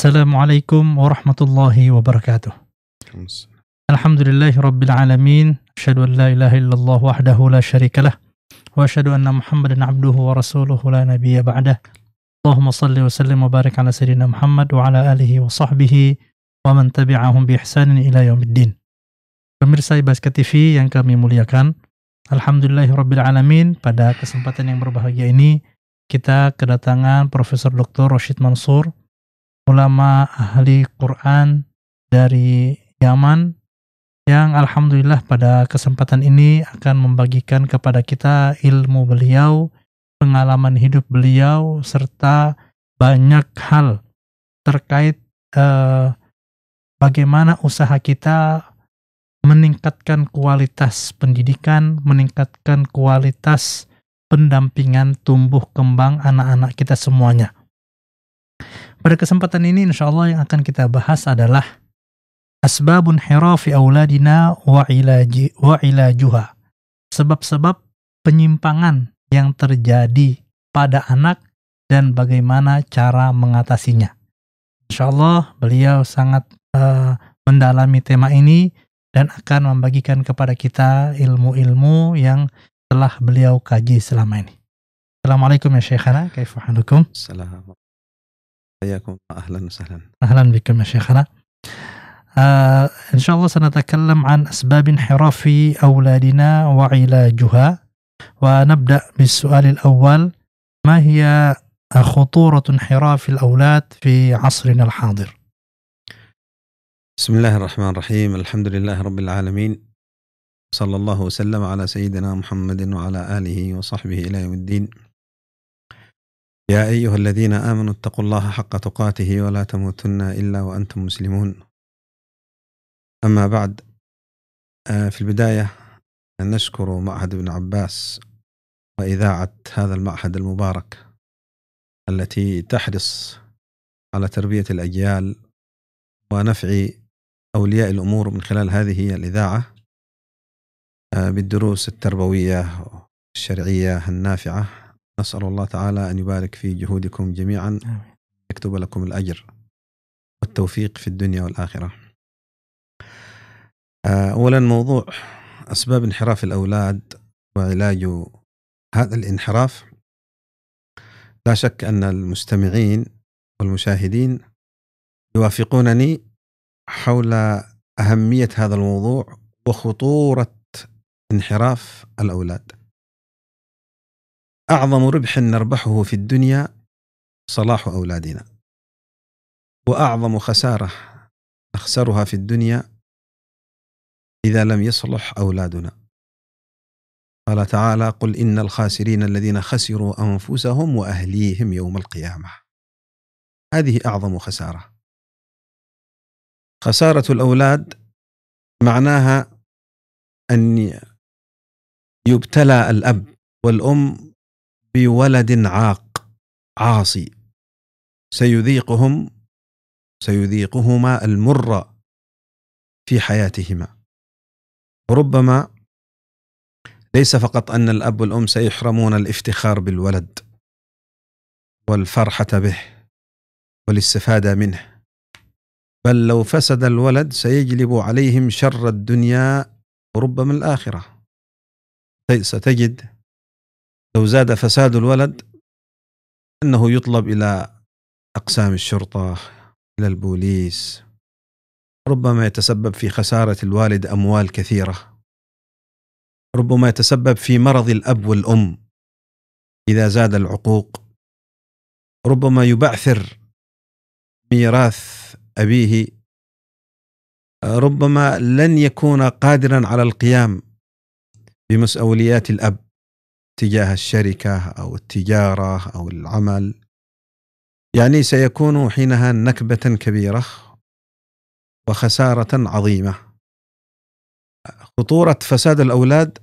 Assalamualaikum warahmatullahi wabarakatuh. Alhamdulillahi rabbil alamin. Asyadu an la ilaha illallah wahdahu la syarikalah. Wa asyadu anna Muhammadan abduhu wa rasuluhu la nabiyya ba'dah. Allahumma salli wa sallim wa barik ala sayyidina Muhammad wa ala alihi wa sahbihi wa man tabi'ahum bi ihsanin ila yaumiddin. Pemirsa Ibaska TV yang kami muliakan, Alhamdulillahi rabbil alamin pada kesempatan yang berbahagia ini kita kedatangan Profesor Dr. Rashid Mansur ulama ahli Quran dari Yaman yang alhamdulillah pada kesempatan ini akan membagikan kepada kita ilmu beliau, pengalaman hidup beliau serta banyak hal terkait eh, bagaimana usaha kita meningkatkan kualitas pendidikan, meningkatkan kualitas pendampingan tumbuh kembang anak-anak kita semuanya. Pada kesempatan ini insya Allah yang akan kita bahas adalah asbabun hirafi awladina wa ilaji wa ilajuha. Sebab-sebab penyimpangan yang terjadi pada anak dan bagaimana cara mengatasinya. Insya Allah beliau sangat uh, mendalami tema ini dan akan membagikan kepada kita ilmu-ilmu yang telah beliau kaji selama ini. Assalamualaikum ya Syekhana, kaifahalukum? Assalamualaikum حياكم اهلا وسهلا اهلا بكم يا شيخنا آه ان شاء الله سنتكلم عن اسباب انحراف اولادنا وعلاجها ونبدا بالسؤال الاول ما هي خطوره انحراف الاولاد في عصرنا الحاضر بسم الله الرحمن الرحيم الحمد لله رب العالمين صلى الله وسلم على سيدنا محمد وعلى اله وصحبه الى يوم الدين يا أيها الذين آمنوا اتقوا الله حق تقاته ولا تموتن إلا وأنتم مسلمون أما بعد آه، في البداية نشكر معهد ابن عباس وإذاعة هذا المعهد المبارك التي تحرص على تربية الأجيال ونفع أولياء الأمور من خلال هذه الإذاعة آه، بالدروس التربوية الشرعية النافعة نسأل الله تعالى أن يبارك في جهودكم جميعا يكتب لكم الأجر والتوفيق في الدنيا والآخرة آه، أولا موضوع أسباب انحراف الأولاد وعلاج هذا الانحراف لا شك أن المستمعين والمشاهدين يوافقونني حول أهمية هذا الموضوع وخطورة انحراف الأولاد أعظم ربح نربحه في الدنيا صلاح أولادنا وأعظم خسارة نخسرها في الدنيا إذا لم يصلح أولادنا قال تعالى قل إن الخاسرين الذين خسروا أنفسهم وأهليهم يوم القيامة هذه أعظم خسارة خسارة الأولاد معناها أن يبتلى الأب والأم بولد عاق عاصي سيذيقهم سيذيقهما المر في حياتهما ربما ليس فقط ان الاب والام سيحرمون الافتخار بالولد والفرحه به والاستفاده منه بل لو فسد الولد سيجلب عليهم شر الدنيا وربما الاخره ستجد لو زاد فساد الولد أنه يطلب إلى أقسام الشرطة إلى البوليس ربما يتسبب في خسارة الوالد أموال كثيرة ربما يتسبب في مرض الأب والأم إذا زاد العقوق ربما يبعثر ميراث أبيه ربما لن يكون قادرا على القيام بمسؤوليات الأب تجاه الشركه او التجاره او العمل يعني سيكون حينها نكبه كبيره وخساره عظيمه خطوره فساد الاولاد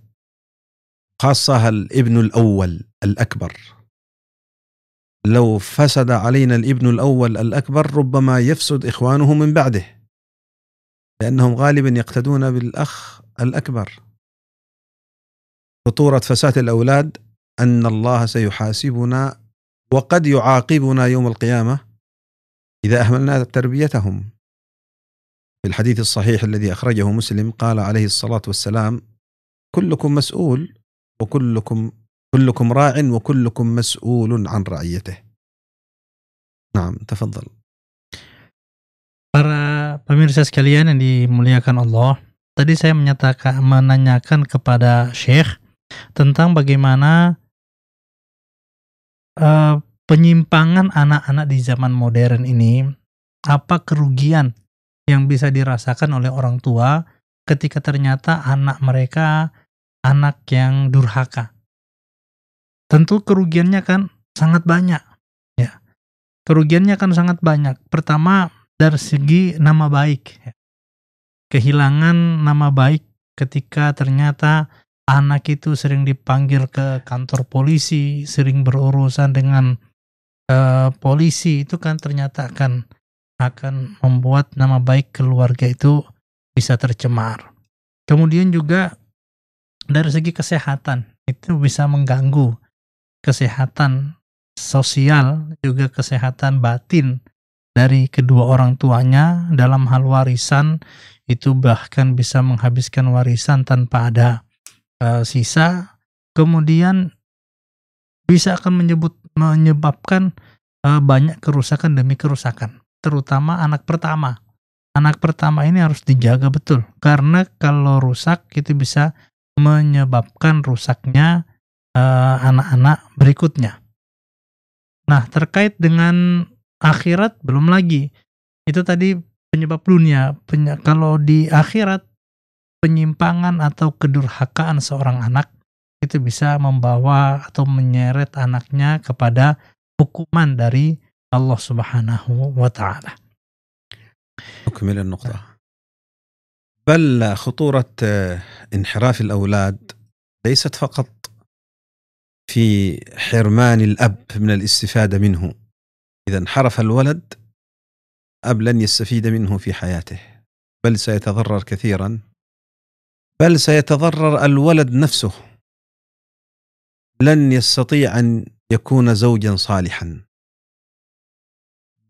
خاصه الابن الاول الاكبر لو فسد علينا الابن الاول الاكبر ربما يفسد اخوانه من بعده لانهم غالبا يقتدون بالاخ الاكبر خطورة فساد الأولاد أن الله سيحاسبنا وقد يعاقبنا يوم القيامة إذا أهملنا تربيتهم في الحديث الصحيح الذي أخرجه مسلم قال عليه الصلاة والسلام كلكم مسؤول وكلكم كلكم راع وكلكم مسؤول عن رعيته نعم تفضل Para pemirsa sekalian yang dimuliakan Allah, tadi saya menyatakan menanyakan kepada Syekh tentang bagaimana uh, penyimpangan anak-anak di zaman modern ini, apa kerugian yang bisa dirasakan oleh orang tua ketika ternyata anak mereka anak yang durhaka. Tentu kerugiannya kan sangat banyak, ya. Kerugiannya kan sangat banyak. Pertama dari segi nama baik, ya. kehilangan nama baik ketika ternyata anak itu sering dipanggil ke kantor polisi, sering berurusan dengan uh, polisi itu kan ternyata akan akan membuat nama baik keluarga itu bisa tercemar. Kemudian juga dari segi kesehatan itu bisa mengganggu kesehatan sosial juga kesehatan batin dari kedua orang tuanya dalam hal warisan itu bahkan bisa menghabiskan warisan tanpa ada Eh, sisa kemudian bisa akan menyebut menyebabkan uh, banyak kerusakan demi kerusakan terutama anak pertama anak pertama ini harus dijaga betul karena kalau rusak itu bisa menyebabkan rusaknya eh, anak-anak uh, berikutnya nah terkait dengan akhirat belum lagi itu tadi penyebab dunia peny kalau di akhirat penyimpangan atau kedurhakaan seorang anak itu bisa membawa atau menyeret anaknya kepada hukuman dari Allah Subhanahu wa taala. بل خطورة انحراف الأولاد ليست فقط في حرمان الأب من الاستفادة منه إذا انحرف الولد أب لن يستفيد منه في حياته بل سيتضرر كثيرا بل سيتضرر الولد نفسه لن يستطيع ان يكون زوجا صالحا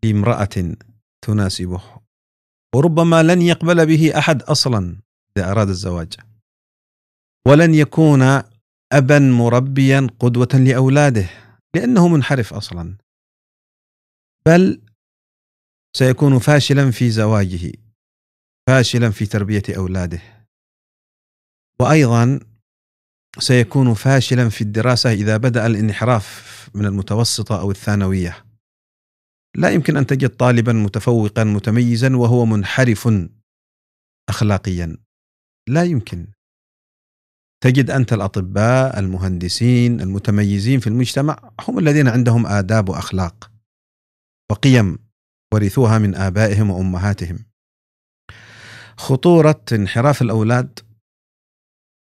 لامراه تناسبه وربما لن يقبل به احد اصلا اذا اراد الزواج ولن يكون ابا مربيا قدوه لاولاده لانه منحرف اصلا بل سيكون فاشلا في زواجه فاشلا في تربيه اولاده وايضا سيكون فاشلا في الدراسه اذا بدا الانحراف من المتوسطه او الثانويه لا يمكن ان تجد طالبا متفوقا متميزا وهو منحرف اخلاقيا لا يمكن تجد انت الاطباء المهندسين المتميزين في المجتمع هم الذين عندهم اداب واخلاق وقيم ورثوها من ابائهم وامهاتهم خطوره انحراف الاولاد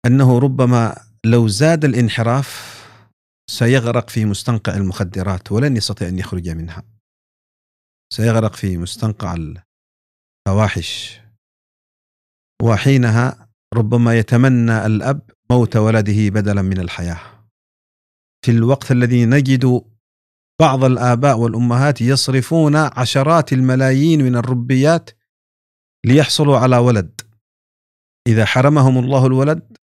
انه ربما لو زاد الانحراف سيغرق في مستنقع المخدرات ولن يستطيع ان يخرج منها. سيغرق في مستنقع الفواحش وحينها ربما يتمنى الاب موت ولده بدلا من الحياه. في الوقت الذي نجد بعض الاباء والامهات يصرفون عشرات الملايين من الربيات ليحصلوا على ولد. اذا حرمهم الله الولد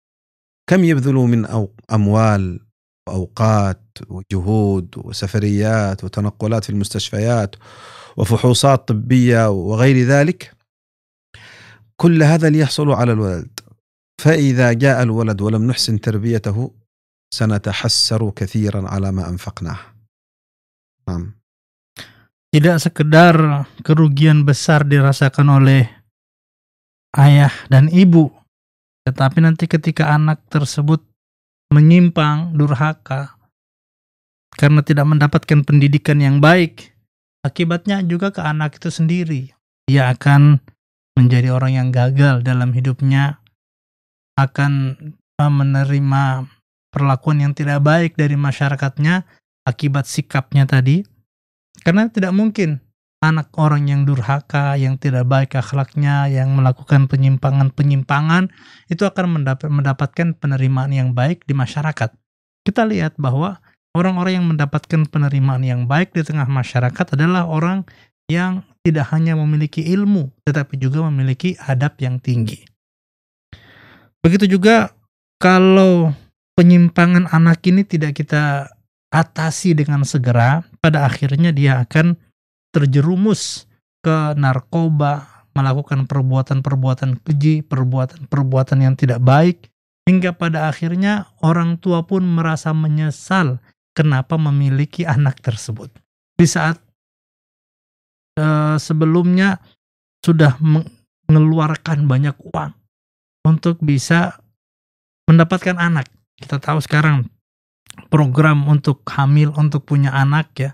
كم يبذلوا من أو أموال وأوقات وجهود وسفريات وتنقلات في المستشفيات وفحوصات طبية وغير ذلك كل هذا ليحصلوا على الولد فإذا جاء الولد ولم نحسن تربيته سنتحسر كثيرا على ما أنفقناه نعم tidak sekedar kerugian besar dirasakan oleh ayah dan ibu Tetapi nanti ketika anak tersebut menyimpang, durhaka, karena tidak mendapatkan pendidikan yang baik, akibatnya juga ke anak itu sendiri. ia akan menjadi orang yang gagal dalam hidupnya, akan eh, menerima perlakuan yang tidak baik dari masyarakatnya akibat sikapnya tadi. Karena tidak mungkin anak orang yang durhaka, yang tidak baik akhlaknya, yang melakukan penyimpangan-penyimpangan itu akan mendapatkan penerimaan yang baik di masyarakat. Kita lihat bahwa orang-orang yang mendapatkan penerimaan yang baik di tengah masyarakat adalah orang yang tidak hanya memiliki ilmu tetapi juga memiliki adab yang tinggi. Begitu juga kalau penyimpangan anak ini tidak kita atasi dengan segera, pada akhirnya dia akan terjerumus ke narkoba, melakukan perbuatan-perbuatan keji, perbuatan-perbuatan yang tidak baik, hingga pada akhirnya orang tua pun merasa menyesal kenapa memiliki anak tersebut. Di saat uh, sebelumnya sudah mengeluarkan banyak uang untuk bisa mendapatkan anak. Kita tahu sekarang program untuk hamil, untuk punya anak ya,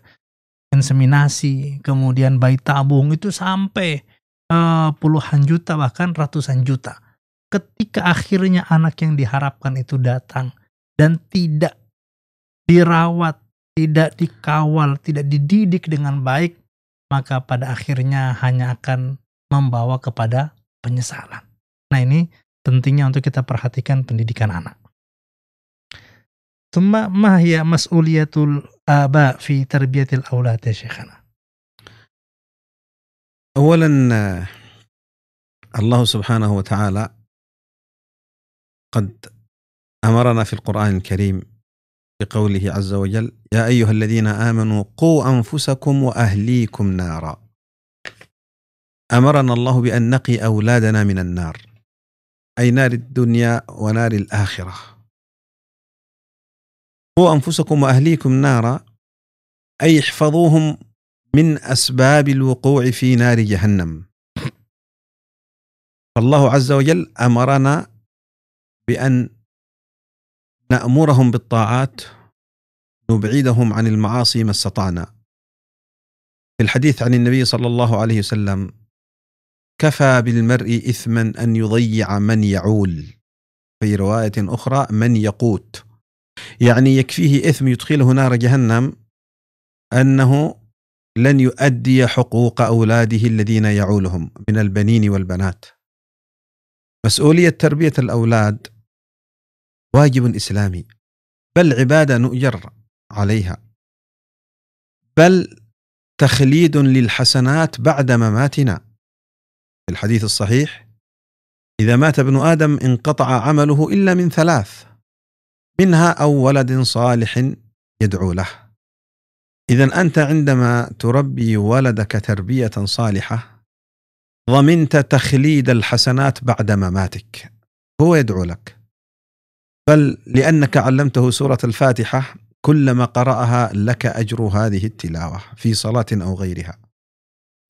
inseminasi, kemudian bayi tabung itu sampai uh, puluhan juta bahkan ratusan juta. Ketika akhirnya anak yang diharapkan itu datang dan tidak dirawat, tidak dikawal, tidak dididik dengan baik, maka pada akhirnya hanya akan membawa kepada penyesalan. Nah, ini pentingnya untuk kita perhatikan pendidikan anak. Tumma mahya mas'uliyatul آباء في تربية الأولاد يا شيخنا أولا الله سبحانه وتعالى قد أمرنا في القرآن الكريم بقوله عز وجل يا أيها الذين آمنوا قوا أنفسكم وأهليكم نارا أمرنا الله بأن نقي أولادنا من النار أي نار الدنيا ونار الآخرة قوا أنفسكم وأهليكم نارا أي احفظوهم من أسباب الوقوع في نار جهنم فالله عز وجل أمرنا بأن نأمرهم بالطاعات نبعدهم عن المعاصي ما استطعنا في الحديث عن النبي صلى الله عليه وسلم كفى بالمرء إثما أن يضيع من يعول في رواية أخرى من يقوت يعني يكفيه إثم يدخله نار جهنم أنه لن يؤدي حقوق أولاده الذين يعولهم من البنين والبنات مسؤولية تربية الأولاد واجب إسلامي بل عبادة نؤجر عليها بل تخليد للحسنات بعد مماتنا في الحديث الصحيح إذا مات ابن آدم انقطع عمله إلا من ثلاث منها او ولد صالح يدعو له. اذا انت عندما تربي ولدك تربيه صالحه ضمنت تخليد الحسنات بعد مماتك. هو يدعو لك. بل لانك علمته سوره الفاتحه كلما قراها لك اجر هذه التلاوه في صلاه او غيرها.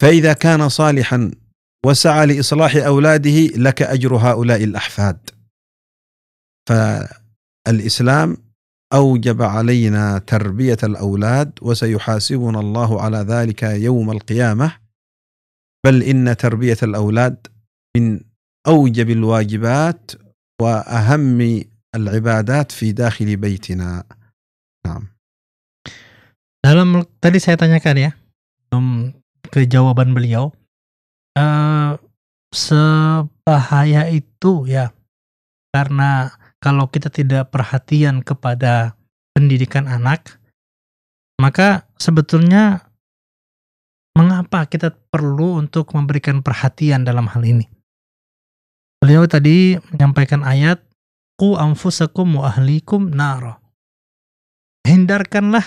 فاذا كان صالحا وسعى لاصلاح اولاده لك اجر هؤلاء الاحفاد. الاسلام اوجب علينا تربيه الاولاد وسيحاسبنا الله على ذلك يوم القيامه بل ان تربيه الاولاد من اوجب الواجبات واهم العبادات في داخل بيتنا نعم dalam tadi saya tanyakan ya um, ke jawaban beliau uh, sebahaya itu ya karena kalau kita tidak perhatian kepada pendidikan anak, maka sebetulnya mengapa kita perlu untuk memberikan perhatian dalam hal ini? Beliau tadi menyampaikan ayat ku anfusakum wa ahlikum naro. Hindarkanlah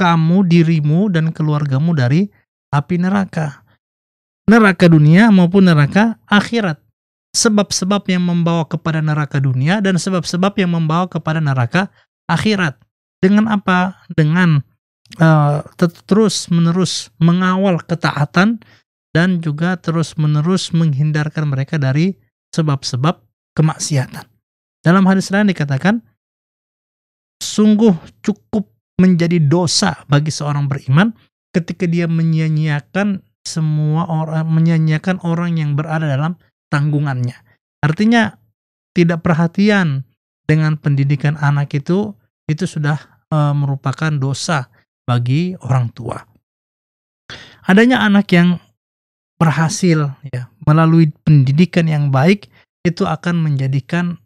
kamu dirimu dan keluargamu dari api neraka. Neraka dunia maupun neraka akhirat sebab-sebab yang membawa kepada neraka dunia dan sebab-sebab yang membawa kepada neraka akhirat. Dengan apa? Dengan uh, terus menerus mengawal ketaatan dan juga terus menerus menghindarkan mereka dari sebab-sebab kemaksiatan. Dalam hadis lain dikatakan, sungguh cukup menjadi dosa bagi seorang beriman ketika dia menyia-nyiakan semua orang menyanyiakan orang yang berada dalam tanggungannya. Artinya tidak perhatian dengan pendidikan anak itu itu sudah e, merupakan dosa bagi orang tua. Adanya anak yang berhasil ya melalui pendidikan yang baik itu akan menjadikan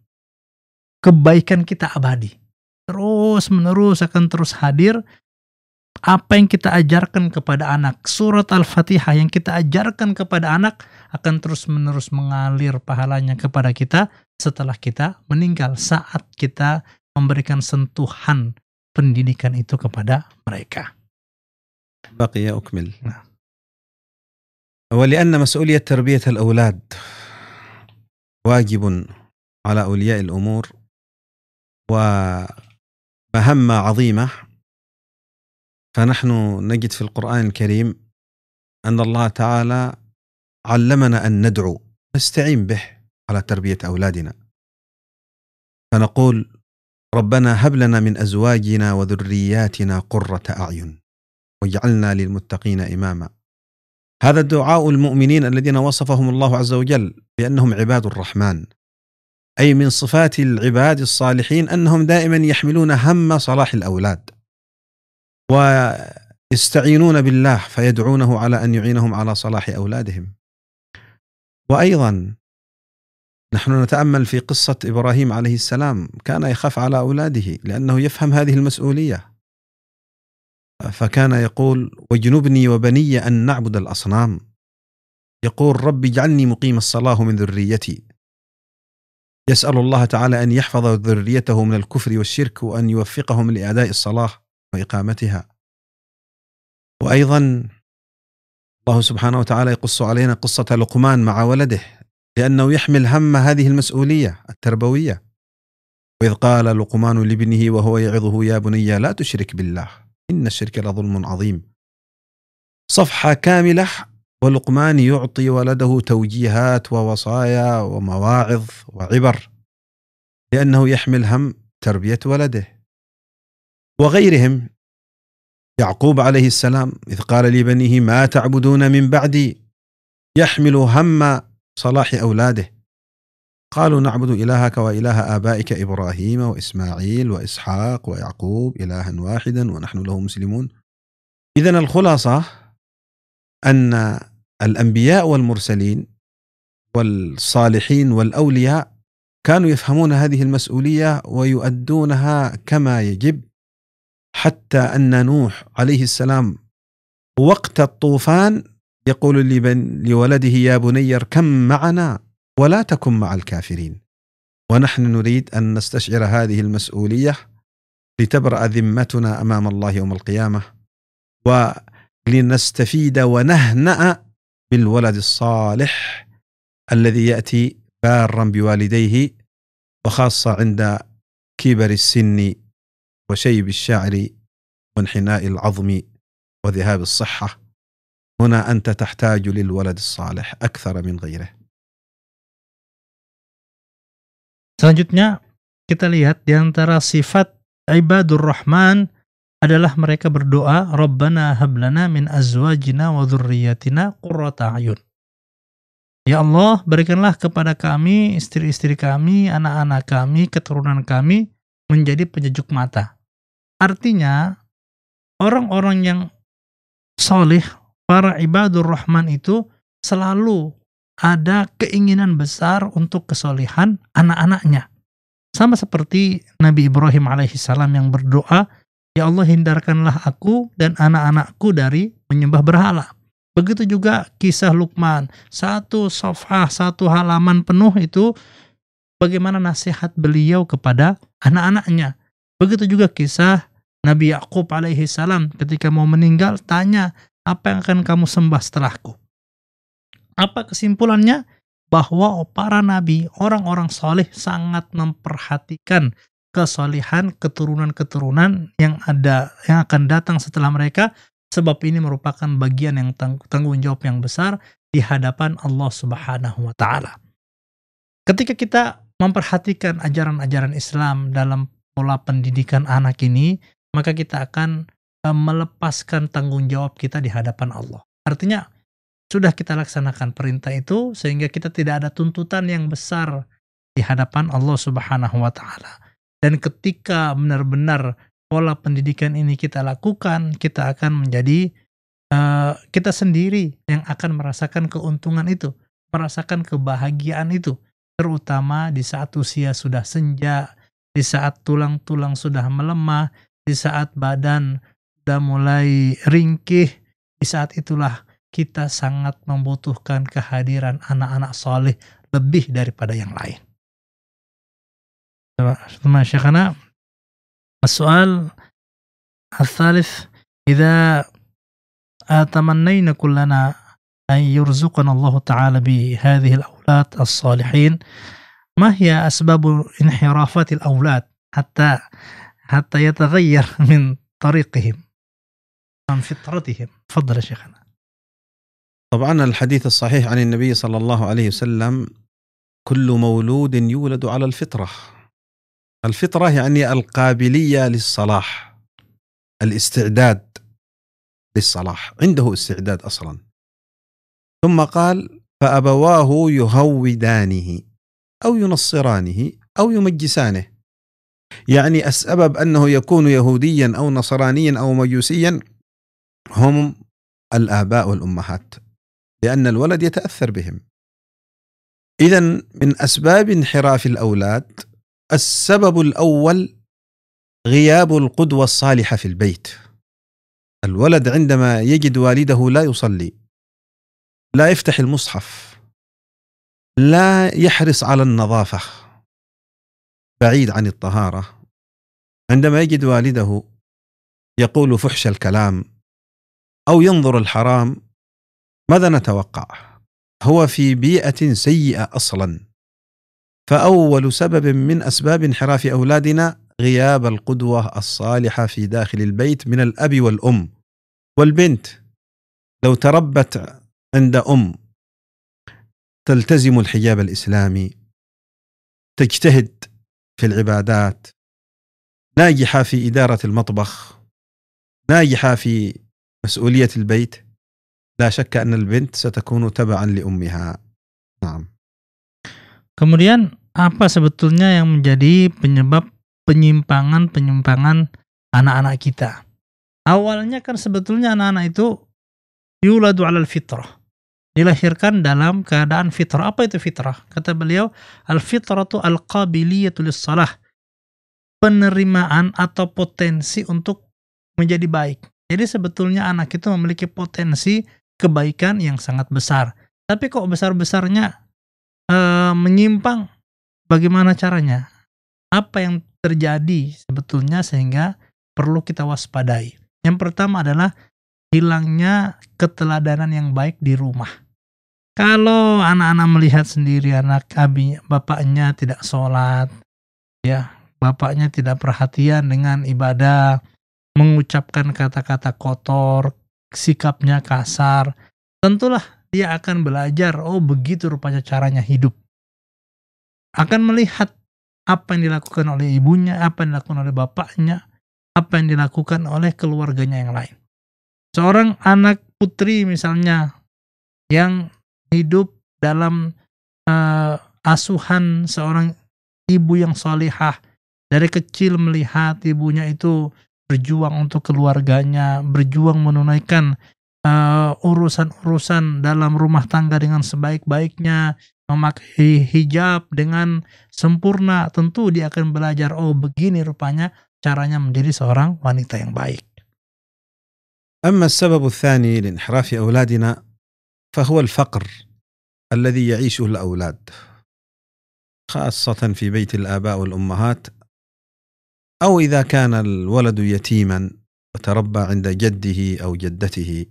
kebaikan kita abadi. Terus menerus akan terus hadir apa yang kita ajarkan kepada anak, surat Al-Fatihah yang kita ajarkan kepada anak akan terus-menerus mengalir pahalanya kepada kita setelah kita meninggal, saat kita memberikan sentuhan pendidikan itu kepada mereka. بقي أكمل ولأن مسؤولية تربية الأولاد واجب على أولياء الأمور ومهمة عظيمة فنحن نجد في القرآن الكريم أن الله تعالى علمنا أن ندعو نستعين به على تربية أولادنا فنقول ربنا هب لنا من أزواجنا وذرياتنا قرة أعين واجعلنا للمتقين إماما هذا دعاء المؤمنين الذين وصفهم الله عز وجل بأنهم عباد الرحمن أي من صفات العباد الصالحين أنهم دائما يحملون هم صلاح الأولاد ويستعينون بالله فيدعونه على ان يعينهم على صلاح اولادهم. وايضا نحن نتامل في قصه ابراهيم عليه السلام، كان يخاف على اولاده لانه يفهم هذه المسؤوليه. فكان يقول: واجنبني وبني ان نعبد الاصنام. يقول رب اجعلني مقيم الصلاه من ذريتي. يسال الله تعالى ان يحفظ ذريته من الكفر والشرك وان يوفقهم لاداء الصلاه. واقامتها. وايضا الله سبحانه وتعالى يقص علينا قصه لقمان مع ولده لانه يحمل هم هذه المسؤوليه التربويه. واذ قال لقمان لابنه وهو يعظه يا بني لا تشرك بالله ان الشرك لظلم عظيم. صفحه كامله ولقمان يعطي ولده توجيهات ووصايا ومواعظ وعبر لانه يحمل هم تربيه ولده وغيرهم يعقوب عليه السلام إذ قال لبنيه ما تعبدون من بعدي يحمل هم صلاح أولاده قالوا نعبد إلهك وإله آبائك إبراهيم وإسماعيل وإسحاق ويعقوب إلها واحدا ونحن له مسلمون إذا الخلاصة أن الأنبياء والمرسلين والصالحين والأولياء كانوا يفهمون هذه المسؤولية ويؤدونها كما يجب حتى أن نوح عليه السلام وقت الطوفان يقول لولده يا بني اركم معنا ولا تكن مع الكافرين ونحن نريد أن نستشعر هذه المسؤولية لتبرأ ذمتنا أمام الله يوم القيامة ولنستفيد ونهنأ بالولد الصالح الذي يأتي بارا بوالديه وخاصة عند كبر السن وشيب الشعر وانحناء العظم وذهاب الصحة هنا أنت تحتاج للولد الصالح أكثر من غيره Selanjutnya kita lihat di antara sifat ibadur rahman adalah mereka berdoa Rabbana hablana min azwajina wa dhurriyyatina qurrata ayun. Ya Allah, berikanlah kepada kami, istri-istri kami, anak-anak kami, keturunan kami menjadi penyejuk mata Artinya orang-orang yang solih, para ibadur rahman itu selalu ada keinginan besar untuk kesolihan anak-anaknya. Sama seperti Nabi Ibrahim alaihissalam yang berdoa, Ya Allah hindarkanlah aku dan anak-anakku dari menyembah berhala. Begitu juga kisah Lukman. Satu sofah, satu halaman penuh itu bagaimana nasihat beliau kepada anak-anaknya. Begitu juga kisah Nabi Yakub alaihi salam ketika mau meninggal tanya apa yang akan kamu sembah setelahku. Apa kesimpulannya? Bahwa para nabi, orang-orang soleh sangat memperhatikan kesolehan keturunan-keturunan yang ada yang akan datang setelah mereka sebab ini merupakan bagian yang tanggung jawab yang besar di hadapan Allah Subhanahu wa taala. Ketika kita memperhatikan ajaran-ajaran Islam dalam pola pendidikan anak ini, maka kita akan eh, melepaskan tanggung jawab kita di hadapan Allah. Artinya, sudah kita laksanakan perintah itu sehingga kita tidak ada tuntutan yang besar di hadapan Allah Subhanahu wa taala. Dan ketika benar-benar pola pendidikan ini kita lakukan, kita akan menjadi uh, kita sendiri yang akan merasakan keuntungan itu, merasakan kebahagiaan itu, terutama di saat usia sudah senja, di saat tulang-tulang sudah melemah, di saat badan sudah mulai ringkih, di saat itulah kita sangat membutuhkan kehadiran anak-anak soleh lebih daripada yang lain. Masya karena soal asalif kita atamannayna kullana an yurzuqana Allah Ta'ala bi hadhihi al-awlad as-salihin ma hiya asbabu inhirafati al hatta حتى يتغير من طريقهم عن فطرتهم تفضل يا شيخنا طبعا الحديث الصحيح عن النبي صلى الله عليه وسلم كل مولود يولد على الفطره الفطره يعني القابليه للصلاح الاستعداد للصلاح عنده استعداد اصلا ثم قال فابواه يهودانه او ينصرانه او يمجسانه يعني السبب انه يكون يهوديا او نصرانيا او مجوسيا هم الاباء والامهات لان الولد يتاثر بهم اذا من اسباب انحراف الاولاد السبب الاول غياب القدوه الصالحه في البيت الولد عندما يجد والده لا يصلي لا يفتح المصحف لا يحرص على النظافه بعيد عن الطهارة عندما يجد والده يقول فحش الكلام أو ينظر الحرام ماذا نتوقع؟ هو في بيئة سيئة أصلا فأول سبب من أسباب انحراف أولادنا غياب القدوة الصالحة في داخل البيت من الأب والأم والبنت لو تربت عند أم تلتزم الحجاب الإسلامي تجتهد في العبادات ناجحة في إدارة المطبخ ناجحة في مسؤولية البيت لا شك أن البنت ستكون تبعا لأمها نعم kemudian apa sebetulnya yang menjadi penyebab penyimpangan-penyimpangan anak-anak kita awalnya kan sebetulnya anak-anak itu yuladu alal fitrah dilahirkan dalam keadaan fitrah. Apa itu fitrah? Kata beliau, al-fitratu al qabiliyatul salah Penerimaan atau potensi untuk menjadi baik. Jadi sebetulnya anak itu memiliki potensi kebaikan yang sangat besar. Tapi kok besar-besarnya e, menyimpang? Bagaimana caranya? Apa yang terjadi sebetulnya sehingga perlu kita waspadai? Yang pertama adalah hilangnya keteladanan yang baik di rumah. Kalau anak-anak melihat sendiri anak abinya, bapaknya tidak sholat, ya bapaknya tidak perhatian dengan ibadah, mengucapkan kata-kata kotor, sikapnya kasar, tentulah dia akan belajar, oh begitu rupanya caranya hidup. Akan melihat apa yang dilakukan oleh ibunya, apa yang dilakukan oleh bapaknya, apa yang dilakukan oleh keluarganya yang lain. Seorang anak putri misalnya yang hidup dalam uh, asuhan seorang ibu yang solihah dari kecil melihat ibunya itu berjuang untuk keluarganya berjuang menunaikan eh, urusan-urusan uh, dalam rumah tangga dengan sebaik-baiknya memakai hijab dengan sempurna tentu dia akan belajar oh begini rupanya caranya menjadi seorang wanita yang baik kedua السبب الثاني لانحراف أولادنا فهو الفقر الذي يعيشه الاولاد خاصه في بيت الاباء والامهات او اذا كان الولد يتيما وتربى عند جده او جدته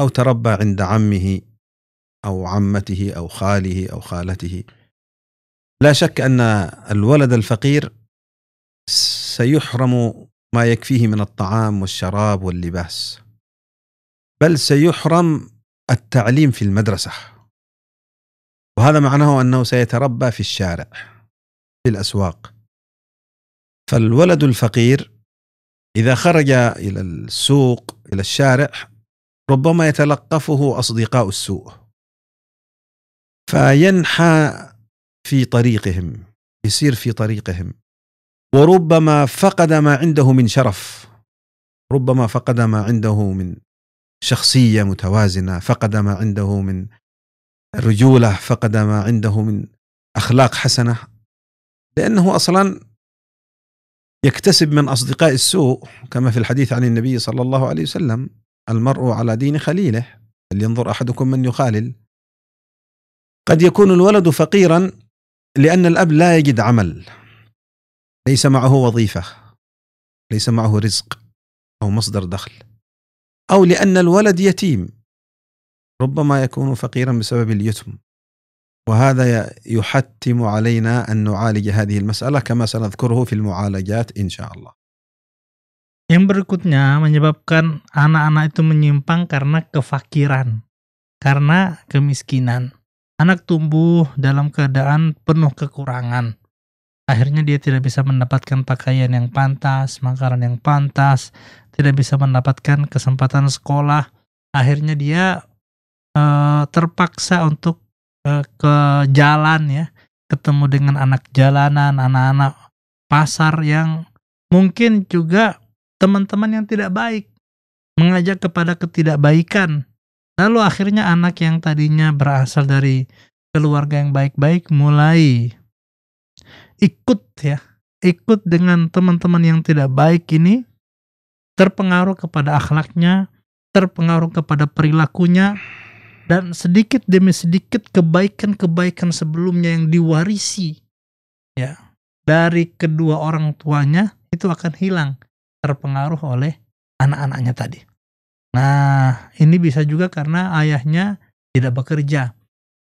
او تربى عند عمه او عمته او خاله او خالته لا شك ان الولد الفقير سيحرم ما يكفيه من الطعام والشراب واللباس بل سيحرم التعليم في المدرسة وهذا معناه أنه سيتربى في الشارع في الأسواق فالولد الفقير إذا خرج إلى السوق إلى الشارع ربما يتلقفه أصدقاء السوء فينحى في طريقهم يسير في طريقهم وربما فقد ما عنده من شرف ربما فقد ما عنده من شخصيه متوازنه فقد ما عنده من رجوله فقد ما عنده من اخلاق حسنه لانه اصلا يكتسب من اصدقاء السوء كما في الحديث عن النبي صلى الله عليه وسلم المرء على دين خليله فلينظر احدكم من يخالل قد يكون الولد فقيرا لان الاب لا يجد عمل ليس معه وظيفه ليس معه رزق او مصدر دخل أو لأن الولد يتيم ربما يكون فقيرا بسبب اليتم وهذا يحتم علينا أن نعالج هذه المسألة كما سنذكره في المعالجات إن شاء الله Yang berikutnya menyebabkan anak-anak itu menyimpang karena kefakiran, karena kemiskinan. Anak tumbuh dalam keadaan penuh kekurangan. Akhirnya dia tidak bisa mendapatkan pakaian yang pantas, makanan yang pantas, tidak bisa mendapatkan kesempatan sekolah akhirnya dia uh, terpaksa untuk uh, ke jalan ya ketemu dengan anak jalanan anak-anak pasar yang mungkin juga teman-teman yang tidak baik mengajak kepada ketidakbaikan lalu akhirnya anak yang tadinya berasal dari keluarga yang baik-baik mulai ikut ya ikut dengan teman-teman yang tidak baik ini terpengaruh kepada akhlaknya, terpengaruh kepada perilakunya, dan sedikit demi sedikit kebaikan-kebaikan sebelumnya yang diwarisi ya dari kedua orang tuanya itu akan hilang terpengaruh oleh anak-anaknya tadi. Nah, ini bisa juga karena ayahnya tidak bekerja,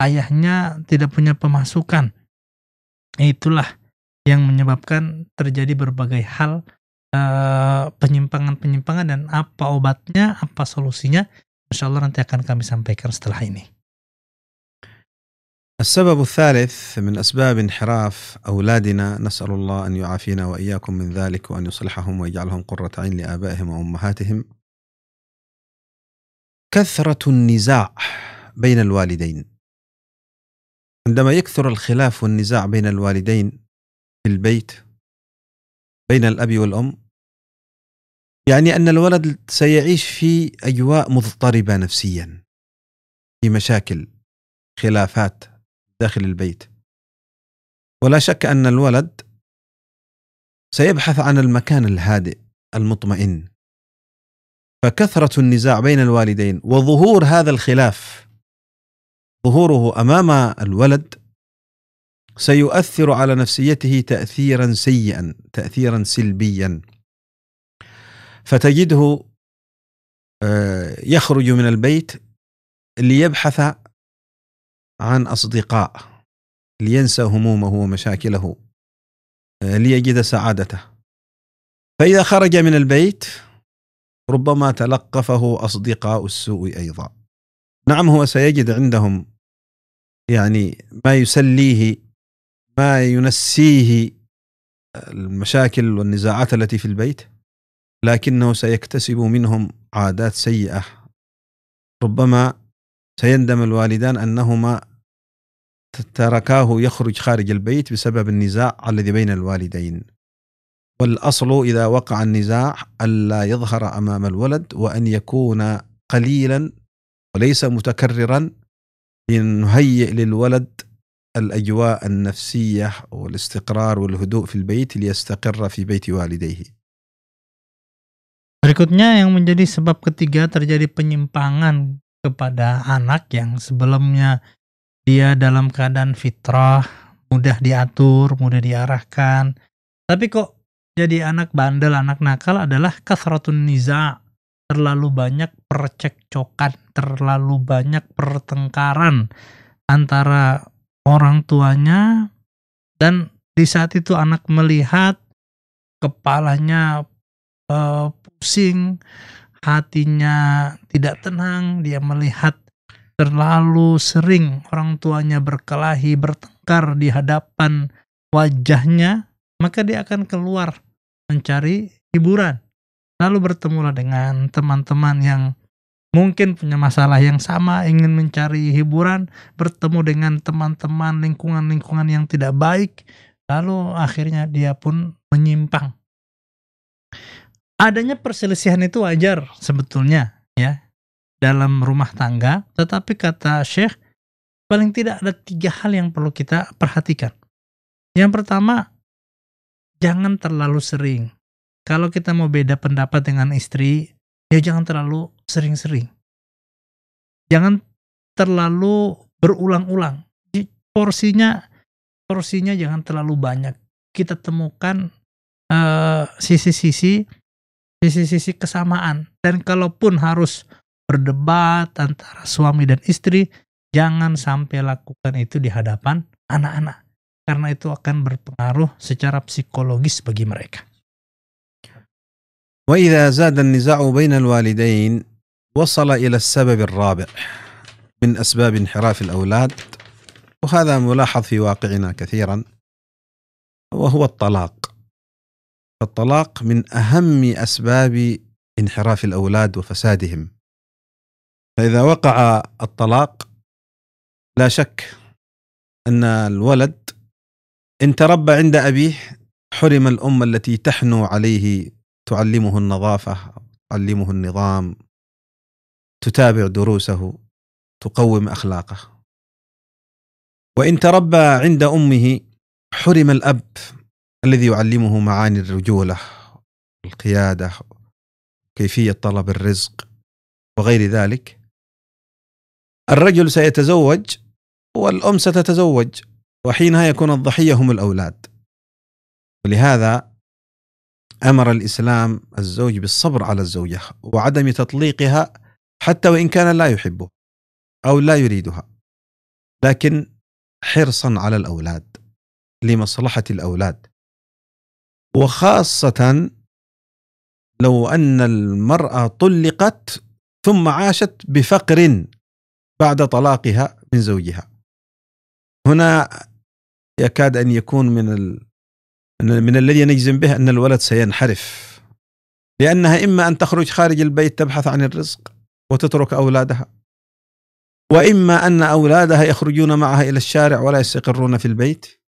ayahnya tidak punya pemasukan. Itulah yang menyebabkan terjadi berbagai hal Eh, penyimpangan-penyimpangan dan apa obatnya, apa solusinya, insya Allah nanti akan kami sampaikan setelah ini. السبب الثالث من أسباب انحراف أولادنا نسأل الله أن يعافينا وإياكم من ذلك وأن يصلحهم ويجعلهم قرة عين لآبائهم وأمهاتهم كثرة النزاع بين الوالدين عندما يكثر الخلاف والنزاع بين الوالدين في البيت بين الأب والأم يعني أن الولد سيعيش في أجواء مضطربة نفسيا في مشاكل خلافات داخل البيت ولا شك أن الولد سيبحث عن المكان الهادئ المطمئن فكثرة النزاع بين الوالدين وظهور هذا الخلاف ظهوره أمام الولد سيؤثر على نفسيته تأثيرا سيئا تأثيرا سلبيا فتجده آه، يخرج من البيت ليبحث عن أصدقاء لينسى همومه ومشاكله آه، ليجد سعادته فإذا خرج من البيت ربما تلقفه أصدقاء السوء أيضا نعم هو سيجد عندهم يعني ما يسليه ما ينسيه آه، المشاكل والنزاعات التي في البيت لكنه سيكتسب منهم عادات سيئه ربما سيندم الوالدان انهما تركاه يخرج خارج البيت بسبب النزاع الذي بين الوالدين والاصل اذا وقع النزاع الا يظهر امام الولد وان يكون قليلا وليس متكررا لنهيئ للولد الاجواء النفسيه والاستقرار والهدوء في البيت ليستقر في بيت والديه Berikutnya yang menjadi sebab ketiga terjadi penyimpangan kepada anak yang sebelumnya dia dalam keadaan fitrah, mudah diatur, mudah diarahkan. Tapi kok jadi anak bandel, anak nakal adalah kasratun niza, terlalu banyak percekcokan, terlalu banyak pertengkaran antara orang tuanya dan di saat itu anak melihat kepalanya uh, pusing, hatinya tidak tenang, dia melihat terlalu sering orang tuanya berkelahi, bertengkar di hadapan wajahnya, maka dia akan keluar mencari hiburan. Lalu bertemulah dengan teman-teman yang mungkin punya masalah yang sama, ingin mencari hiburan, bertemu dengan teman-teman lingkungan-lingkungan yang tidak baik, lalu akhirnya dia pun menyimpang adanya perselisihan itu wajar sebetulnya ya dalam rumah tangga, tetapi kata Syekh paling tidak ada tiga hal yang perlu kita perhatikan. Yang pertama, jangan terlalu sering. Kalau kita mau beda pendapat dengan istri, ya jangan terlalu sering-sering. Jangan terlalu berulang-ulang. Porsinya porsinya jangan terlalu banyak. Kita temukan eh, sisi-sisi uh, sisi-sisi kesamaan. Dan kalaupun harus berdebat antara suami dan istri, jangan sampai lakukan itu di hadapan anak-anak. Karena itu akan berpengaruh secara psikologis bagi mereka. وإذا زاد النزاع بين الوالدين وصل إلى السبب الرابع من أسباب انحراف الأولاد وهذا ملاحظ في واقعنا كثيرا وهو الطلاق فالطلاق من اهم اسباب انحراف الاولاد وفسادهم فاذا وقع الطلاق لا شك ان الولد ان تربى عند ابيه حرم الام التي تحنو عليه تعلمه النظافه تعلمه النظام تتابع دروسه تقوم اخلاقه وان تربى عند امه حرم الاب الذي يعلمه معاني الرجولة القيادة كيفية طلب الرزق وغير ذلك الرجل سيتزوج والأم ستتزوج وحينها يكون الضحية هم الأولاد ولهذا أمر الإسلام الزوج بالصبر على الزوجة وعدم تطليقها حتى وإن كان لا يحبه أو لا يريدها لكن حرصا على الأولاد لمصلحة الأولاد وخاصة لو أن المرأة طلقت ثم عاشت بفقر بعد طلاقها من زوجها هنا يكاد أن يكون من ال... من الذي نجزم به أن الولد سينحرف لأنها إما أن تخرج خارج البيت تبحث عن الرزق وتترك أولادها وإما أن أولادها يخرجون معها إلى الشارع ولا يستقرون في البيت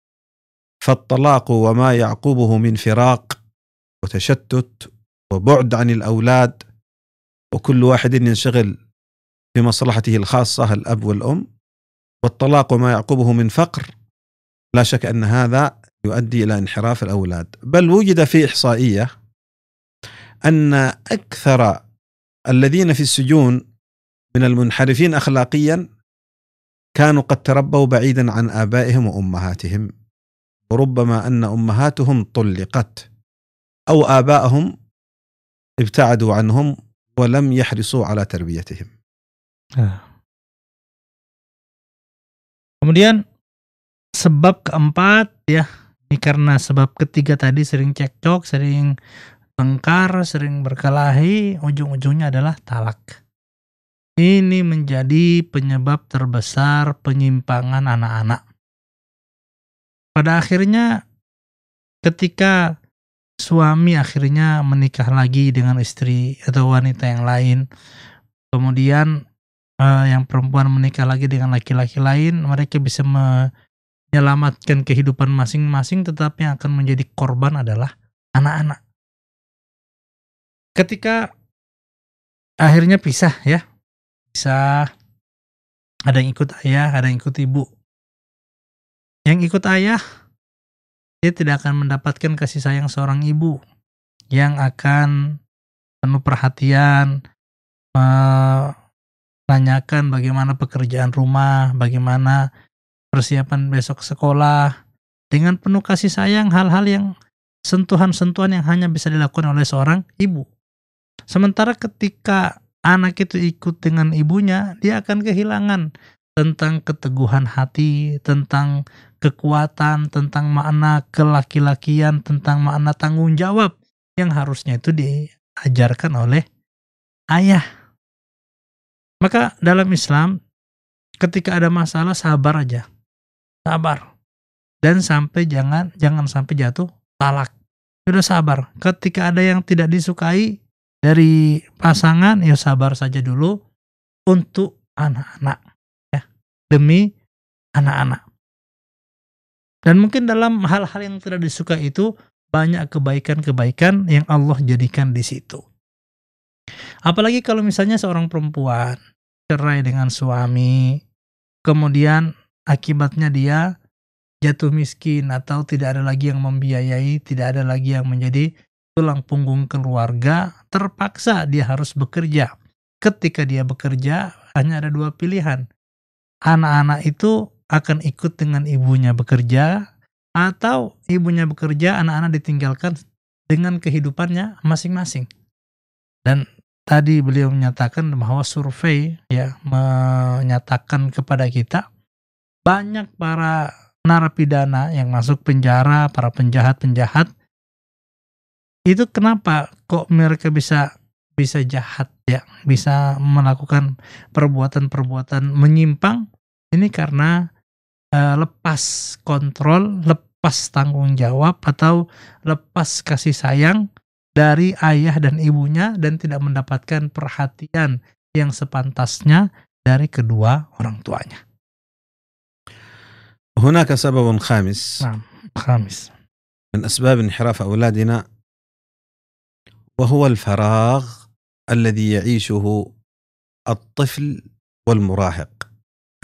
فالطلاق وما يعقبه من فراق وتشتت وبعد عن الاولاد وكل واحد ينشغل بمصلحته الخاصه الاب والام والطلاق وما يعقبه من فقر لا شك ان هذا يؤدي الى انحراف الاولاد بل وجد في احصائيه ان اكثر الذين في السجون من المنحرفين اخلاقيا كانوا قد تربوا بعيدا عن ابائهم وامهاتهم ربما ان امهاتهم طلقت او اباءهم ابتعدوا عنهم ولم يحرصوا على تربيتهم. Kemudian sebab keempat ya, ini karena sebab ketiga tadi sering cekcok, sering tengkar, sering berkelahi, ujung-ujungnya adalah talak. Ini menjadi penyebab terbesar penyimpangan anak-anak pada akhirnya ketika suami akhirnya menikah lagi dengan istri atau wanita yang lain kemudian uh, yang perempuan menikah lagi dengan laki-laki lain mereka bisa menyelamatkan kehidupan masing-masing tetapi yang akan menjadi korban adalah anak-anak ketika akhirnya pisah ya pisah ada yang ikut ayah ada yang ikut ibu yang ikut ayah, dia tidak akan mendapatkan kasih sayang seorang ibu yang akan penuh perhatian, menanyakan bagaimana pekerjaan rumah, bagaimana persiapan besok sekolah, dengan penuh kasih sayang hal-hal yang sentuhan-sentuhan yang hanya bisa dilakukan oleh seorang ibu. Sementara ketika anak itu ikut dengan ibunya, dia akan kehilangan tentang keteguhan hati, tentang kekuatan, tentang makna kelaki-lakian, tentang makna tanggung jawab yang harusnya itu diajarkan oleh ayah. Maka dalam Islam ketika ada masalah sabar aja. Sabar. Dan sampai jangan jangan sampai jatuh talak. Sudah sabar. Ketika ada yang tidak disukai dari pasangan, ya sabar saja dulu untuk anak-anak ya. Demi anak-anak. Dan mungkin dalam hal-hal yang tidak disuka itu banyak kebaikan-kebaikan yang Allah jadikan di situ. Apalagi kalau misalnya seorang perempuan cerai dengan suami, kemudian akibatnya dia jatuh miskin atau tidak ada lagi yang membiayai, tidak ada lagi yang menjadi tulang punggung keluarga, terpaksa dia harus bekerja. Ketika dia bekerja, hanya ada dua pilihan. Anak-anak itu akan ikut dengan ibunya bekerja atau ibunya bekerja anak-anak ditinggalkan dengan kehidupannya masing-masing. Dan tadi beliau menyatakan bahwa survei ya menyatakan kepada kita banyak para narapidana yang masuk penjara, para penjahat-penjahat itu kenapa kok mereka bisa bisa jahat ya, bisa melakukan perbuatan-perbuatan menyimpang ini karena uh, lepas kontrol, lepas tanggung jawab atau lepas kasih sayang dari ayah dan ibunya dan tidak mendapatkan perhatian yang sepantasnya dari kedua orang tuanya. هناك سبب خامس نعم خامس من أسباب انحراف أولادنا وهو الفراغ الذي يعيشه الطفل والمراهق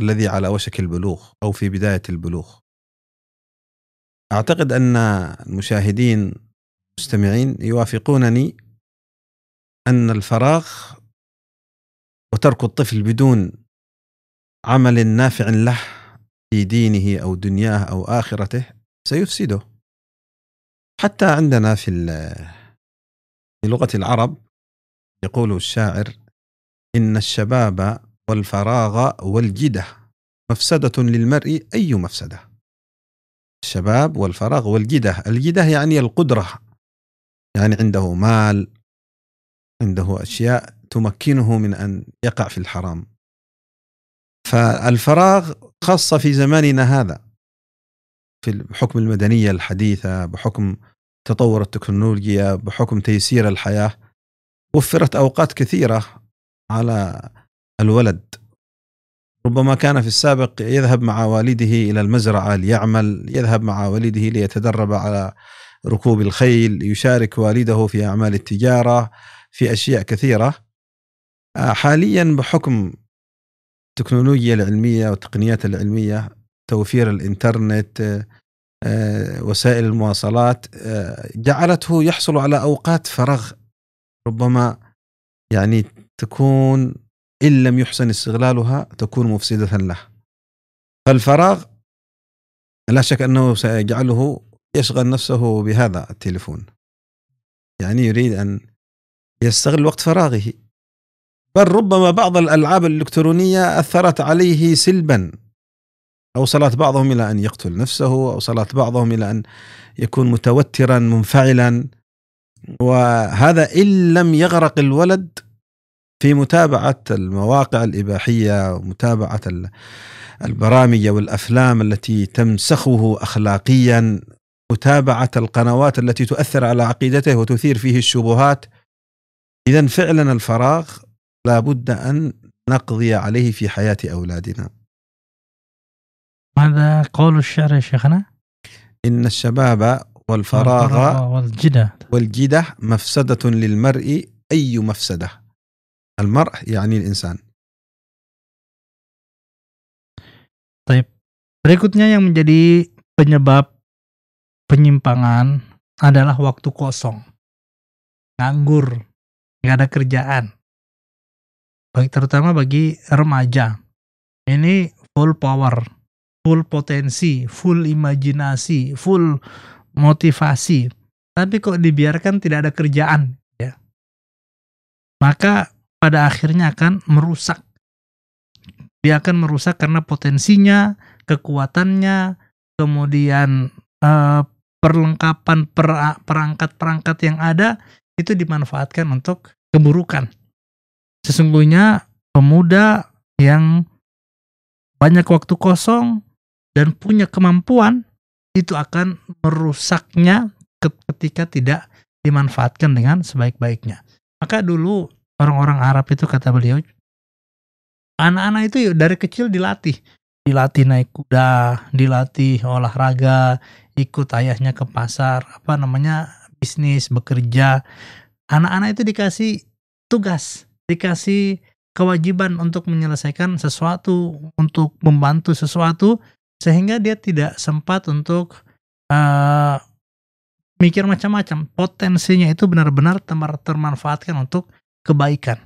الذي على وشك البلوغ او في بدايه البلوغ. اعتقد ان المشاهدين المستمعين يوافقونني ان الفراغ وترك الطفل بدون عمل نافع له في دينه او دنياه او اخرته سيفسده. حتى عندنا في في لغه العرب يقول الشاعر ان الشباب والفراغ والجدة مفسدة للمرء أي مفسدة الشباب والفراغ والجدة الجدة يعني القدرة يعني عنده مال عنده أشياء تمكنه من أن يقع في الحرام فالفراغ خاصة في زماننا هذا في بحكم المدنية الحديثة بحكم تطور التكنولوجيا بحكم تيسير الحياة وفرت أوقات كثيرة على الولد ربما كان في السابق يذهب مع والده الى المزرعه ليعمل يذهب مع والده ليتدرب على ركوب الخيل يشارك والده في اعمال التجاره في اشياء كثيره آه، حاليا بحكم التكنولوجيا العلميه والتقنيات العلميه توفير الانترنت آه، وسائل المواصلات آه، جعلته يحصل على اوقات فراغ ربما يعني تكون إن لم يحسن استغلالها تكون مفسدة له فالفراغ لا شك أنه سيجعله يشغل نفسه بهذا التليفون يعني يريد أن يستغل وقت فراغه بل ربما بعض الألعاب الإلكترونية أثرت عليه سلبا أوصلت بعضهم إلى أن يقتل نفسه أوصلت بعضهم إلى أن يكون متوترا منفعلا وهذا إن لم يغرق الولد في متابعة المواقع الإباحية ومتابعة البرامج والأفلام التي تمسخه أخلاقيا متابعة القنوات التي تؤثر على عقيدته وتثير فيه الشبهات إذا فعلا الفراغ لابد أن نقضي عليه في حياة أولادنا ماذا قول الشعر يا شيخنا؟ إن الشباب والفراغ والجدة والجدة مفسدة للمرء أي مفسدة المرء يعني الإنسان طيب berikutnya yang menjadi penyebab penyimpangan adalah waktu kosong nganggur nggak ada kerjaan baik terutama bagi remaja ini full power full potensi full imajinasi full motivasi tapi kok dibiarkan tidak ada kerjaan ya maka pada akhirnya akan merusak. Dia akan merusak karena potensinya, kekuatannya, kemudian eh, perlengkapan perangkat-perangkat yang ada itu dimanfaatkan untuk keburukan. Sesungguhnya pemuda yang banyak waktu kosong dan punya kemampuan itu akan merusaknya ketika tidak dimanfaatkan dengan sebaik-baiknya. Maka dulu orang-orang Arab itu kata beliau anak-anak itu dari kecil dilatih dilatih naik kuda dilatih olahraga ikut ayahnya ke pasar apa namanya bisnis bekerja anak-anak itu dikasih tugas dikasih kewajiban untuk menyelesaikan sesuatu untuk membantu sesuatu sehingga dia tidak sempat untuk uh, mikir macam-macam potensinya itu benar-benar termanfaatkan untuk kebaikan.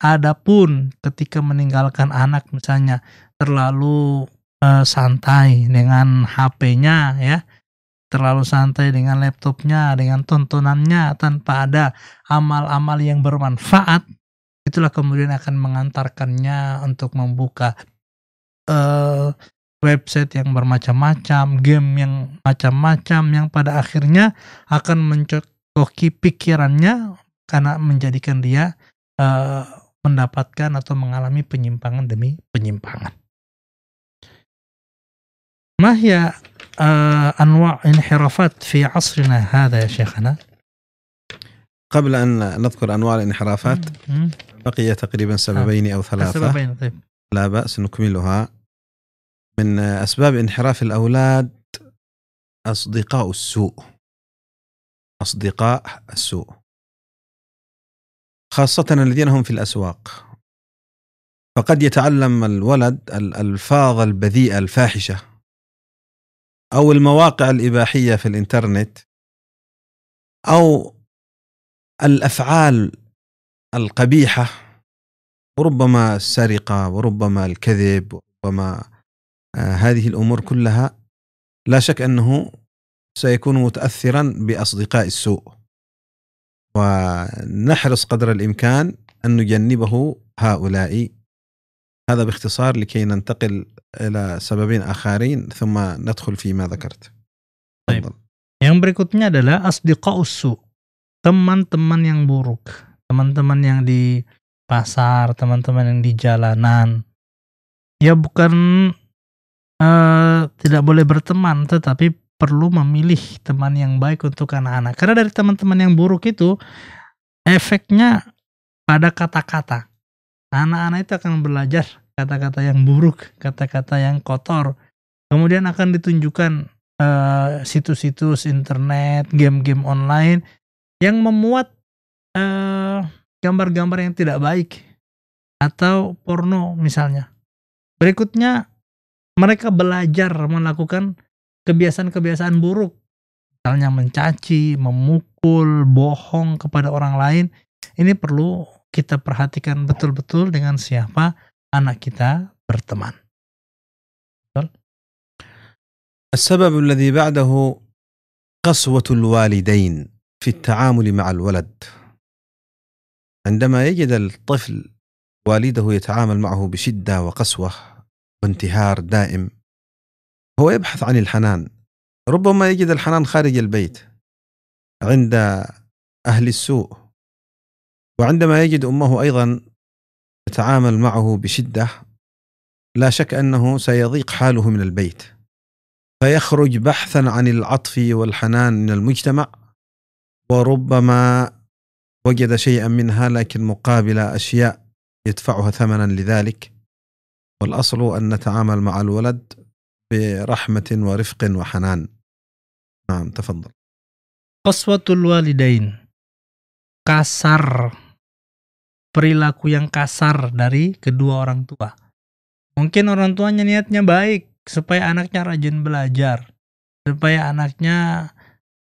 Adapun ketika meninggalkan anak misalnya terlalu eh, santai dengan HP-nya ya, terlalu santai dengan laptopnya, dengan tontonannya tanpa ada amal-amal yang bermanfaat, itulah kemudian akan mengantarkannya untuk membuka uh, website yang bermacam-macam, game yang macam-macam yang pada akhirnya akan mencocoki pikirannya karena menjadikan dia eh, mendapatkan atau mengalami penyimpangan demi penyimpangan. Mahya uh, eh, anwa inhirafat fi asrina hadha ya syekhana? قبل ان نذكر انواع الانحرافات بقي تقريبا سببين او ثلاثه لا باس نكملها من اسباب انحراف الاولاد اصدقاء السوء اصدقاء السوء خاصة الذين هم في الأسواق فقد يتعلم الولد الألفاظ البذيئة الفاحشة أو المواقع الإباحية في الإنترنت أو الأفعال القبيحة وربما السرقة وربما الكذب وربما آه، هذه الأمور كلها لا شك أنه سيكون متأثرا بأصدقاء السوء ونحرص قدر الامكان ان نجنبه هؤلاء هذا باختصار لكي ننتقل الى سببين اخرين ثم ندخل فيما ذكرت. طيب. أفضل. Yang berikutnya adalah asdiqa usu Teman-teman yang buruk, teman-teman yang di pasar, teman-teman yang di jalanan. Ya bukan uh, tidak boleh berteman, tetapi perlu memilih teman yang baik untuk anak-anak. Karena dari teman-teman yang buruk itu efeknya pada kata-kata. Anak-anak itu akan belajar kata-kata yang buruk, kata-kata yang kotor. Kemudian akan ditunjukkan eh, situs-situs uh, internet, game-game online yang memuat eh, gambar-gambar uh, yang tidak baik atau porno misalnya. Berikutnya mereka belajar melakukan kebiasaan-kebiasaan buruk misalnya mencaci, memukul, bohong kepada orang lain ini perlu kita perhatikan betul-betul dengan siapa anak kita berteman. السبب الذي بعده قسوة الوالدين في التعامل مع الولد. عندما يجد الطفل والده يتعامل معه بشدة وقسوة وانتهار دائم هو يبحث عن الحنان ربما يجد الحنان خارج البيت عند أهل السوء وعندما يجد أمه أيضا تتعامل معه بشدة لا شك أنه سيضيق حاله من البيت فيخرج بحثا عن العطف والحنان من المجتمع وربما وجد شيئا منها لكن مقابل أشياء يدفعها ثمنا لذلك والأصل أن نتعامل مع الولد برحمة ورفق وحنان نعم تفضل قسوة الوالدين kasar perilaku yang kasar dari kedua orang tua mungkin orang tuanya niatnya baik supaya anaknya rajin belajar supaya anaknya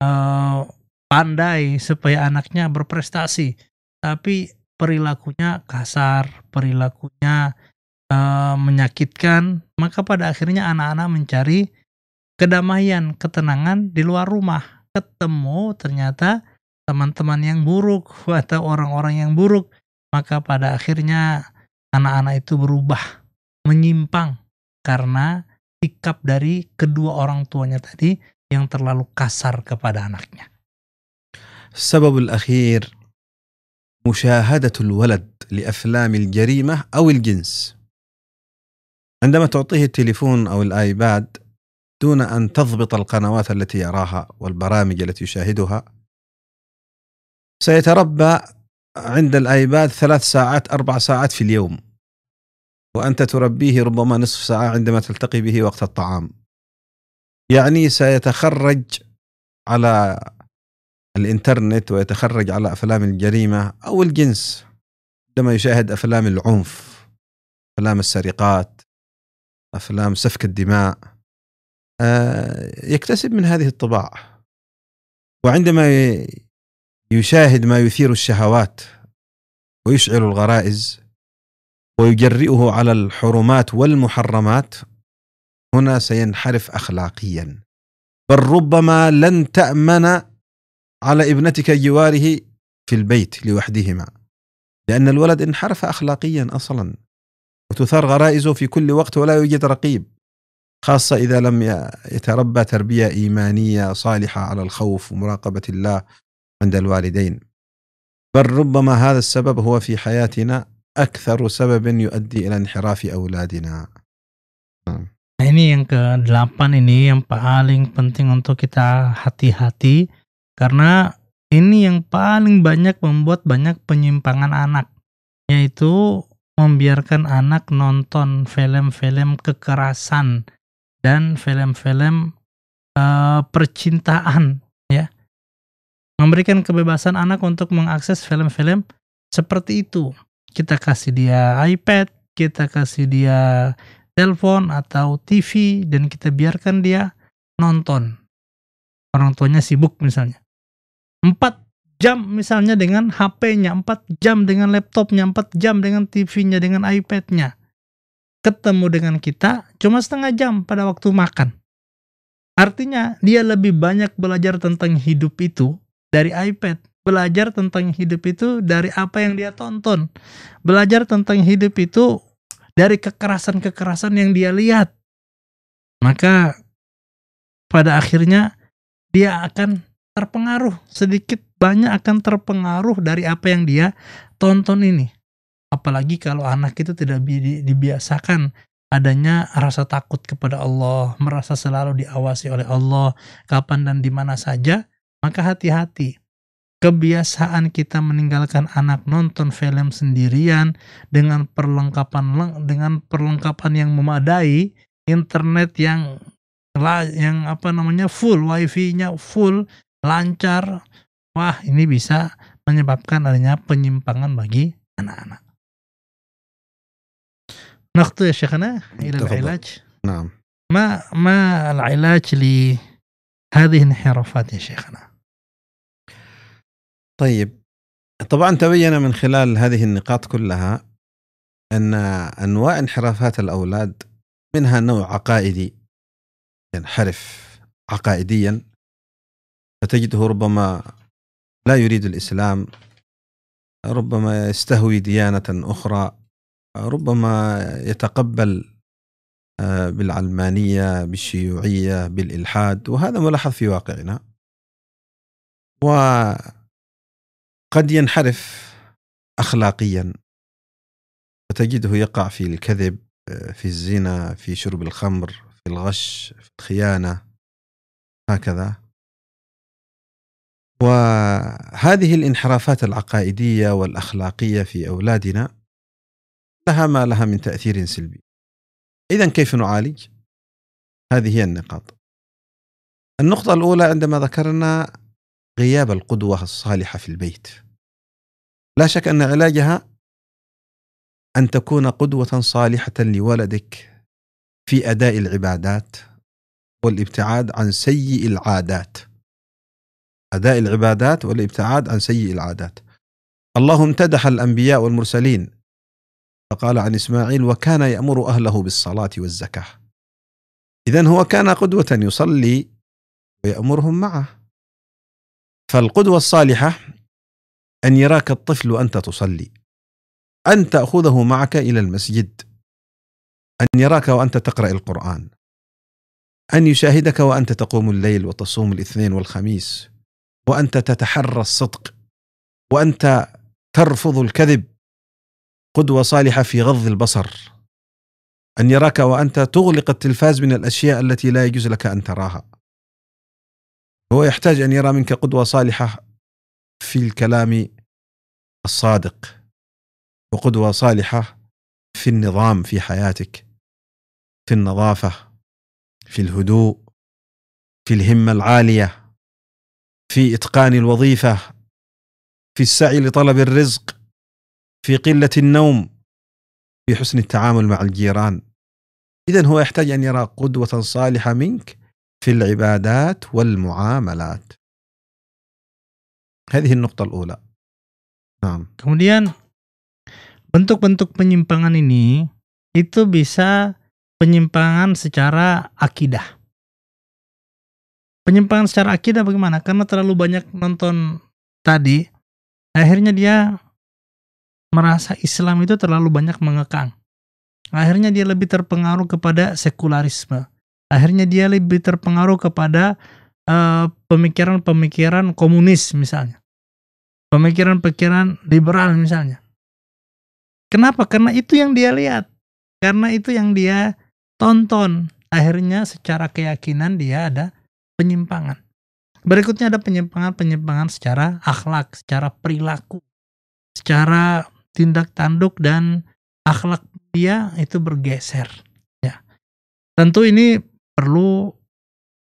uh, pandai supaya anaknya berprestasi tapi perilakunya kasar perilakunya uh, menyakitkan, maka pada akhirnya anak-anak mencari kedamaian, ketenangan di luar rumah. Ketemu ternyata teman-teman yang buruk atau orang-orang yang buruk, maka pada akhirnya anak-anak itu berubah, menyimpang karena sikap dari kedua orang tuanya tadi yang terlalu kasar kepada anaknya. Sebab akhir musyahadatul walad li aflamil jarimah awil عندما تعطيه التليفون او الايباد دون ان تضبط القنوات التي يراها والبرامج التي يشاهدها سيتربى عند الايباد ثلاث ساعات اربع ساعات في اليوم وانت تربيه ربما نصف ساعه عندما تلتقي به وقت الطعام يعني سيتخرج على الانترنت ويتخرج على افلام الجريمه او الجنس عندما يشاهد افلام العنف افلام السرقات افلام سفك الدماء آه، يكتسب من هذه الطباع وعندما يشاهد ما يثير الشهوات ويشعل الغرائز ويجرئه على الحرمات والمحرمات هنا سينحرف اخلاقيا بل ربما لن تامن على ابنتك جواره في البيت لوحدهما لان الولد انحرف اخلاقيا اصلا وتثار غرائزه في كل وقت ولا يوجد رقيب خاصة إذا لم يتربى تربية إيمانية صالحة على الخوف ومراقبة الله عند الوالدين بل ربما هذا السبب هو في حياتنا أكثر سبب يؤدي إلى انحراف أولادنا نعم. ini yang ke delapan ini yang paling penting untuk kita hati-hati karena ini yang paling banyak membuat banyak penyimpangan anak yaitu membiarkan anak nonton film-film kekerasan dan film-film uh, percintaan ya memberikan kebebasan anak untuk mengakses film-film seperti itu kita kasih dia iPad kita kasih dia telepon atau TV dan kita biarkan dia nonton orang tuanya sibuk misalnya empat jam misalnya dengan HP-nya, 4 jam dengan laptopnya, 4 jam dengan TV-nya, dengan iPad-nya. Ketemu dengan kita cuma setengah jam pada waktu makan. Artinya dia lebih banyak belajar tentang hidup itu dari iPad. Belajar tentang hidup itu dari apa yang dia tonton. Belajar tentang hidup itu dari kekerasan-kekerasan yang dia lihat. Maka pada akhirnya dia akan terpengaruh sedikit banyak akan terpengaruh dari apa yang dia tonton ini. Apalagi kalau anak itu tidak dibiasakan adanya rasa takut kepada Allah, merasa selalu diawasi oleh Allah, kapan dan di mana saja, maka hati-hati. Kebiasaan kita meninggalkan anak nonton film sendirian dengan perlengkapan dengan perlengkapan yang memadai, internet yang yang apa namanya full, wifi-nya full, lancar, wah ini bisa menyebabkan adanya penyimpangan bagi anak-anak. Nakhtu ya syekhana نخطو يا شيخنا إلى Ma نعم ما ما العلاج لهذه الانحرافات يا شيخنا طيب طبعا تبين من خلال هذه النقاط كلها أن أنواع انحرافات الأولاد منها نوع عقائدي ينحرف عقائديا فتجده ربما لا يريد الاسلام ربما يستهوي ديانه اخرى ربما يتقبل آه، بالعلمانيه بالشيوعيه بالالحاد وهذا ملاحظ في واقعنا وقد ينحرف اخلاقيا فتجده يقع في الكذب آه، في الزنا في شرب الخمر في الغش في الخيانه هكذا وهذه الانحرافات العقائديه والاخلاقيه في اولادنا لها ما لها من تاثير سلبي. اذا كيف نعالج؟ هذه هي النقاط. النقطة الأولى عندما ذكرنا غياب القدوة الصالحة في البيت. لا شك أن علاجها أن تكون قدوة صالحة لولدك في أداء العبادات والابتعاد عن سيء العادات. أداء العبادات والابتعاد عن سيء العادات الله امتدح الأنبياء والمرسلين فقال عن إسماعيل وكان يأمر أهله بالصلاة والزكاة إذا هو كان قدوة يصلي ويأمرهم معه فالقدوة الصالحة أن يراك الطفل وأنت تصلي أن تأخذه معك إلى المسجد أن يراك وأنت تقرأ القرآن أن يشاهدك وأنت تقوم الليل وتصوم الاثنين والخميس وانت تتحرى الصدق وانت ترفض الكذب قدوه صالحه في غض البصر ان يراك وانت تغلق التلفاز من الاشياء التي لا يجوز لك ان تراها هو يحتاج ان يرى منك قدوه صالحه في الكلام الصادق وقدوه صالحه في النظام في حياتك في النظافه في الهدوء في الهمه العاليه في اتقان الوظيفه في السعي لطلب الرزق في قله النوم في حسن التعامل مع الجيران اذا هو يحتاج ان يرى قدوه صالحه منك في العبادات والمعاملات هذه النقطه الاولى نعم kemudian bentuk-bentuk penyimpangan ini itu bisa penyimpangan secara akidah penyimpangan secara akidah bagaimana? Karena terlalu banyak nonton tadi, akhirnya dia merasa Islam itu terlalu banyak mengekang. Akhirnya dia lebih terpengaruh kepada sekularisme. Akhirnya dia lebih terpengaruh kepada eh, pemikiran-pemikiran uh, komunis misalnya. Pemikiran-pemikiran liberal misalnya. Kenapa? Karena itu yang dia lihat. Karena itu yang dia tonton. Akhirnya secara keyakinan dia ada penyimpangan. Berikutnya ada penyimpangan-penyimpangan secara akhlak, secara perilaku, secara tindak tanduk dan akhlak dia itu bergeser. Ya, tentu ini perlu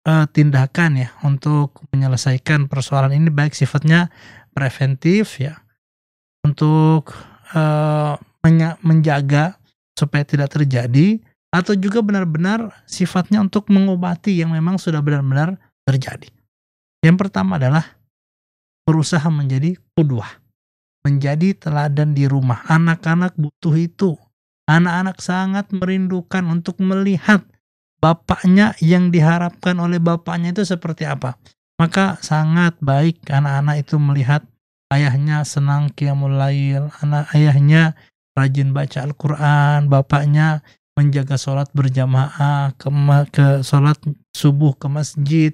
uh, tindakan ya untuk menyelesaikan persoalan ini baik sifatnya preventif ya untuk uh, menjaga supaya tidak terjadi atau juga benar-benar sifatnya untuk mengobati yang memang sudah benar-benar terjadi. Yang pertama adalah berusaha menjadi kuduah, Menjadi teladan di rumah. Anak-anak butuh itu. Anak-anak sangat merindukan untuk melihat bapaknya yang diharapkan oleh bapaknya itu seperti apa. Maka sangat baik anak-anak itu melihat ayahnya senang kiamul lail, anak ayahnya rajin baca Al-Quran, bapaknya menjaga sholat berjamaah, ke, ke sholat subuh ke masjid,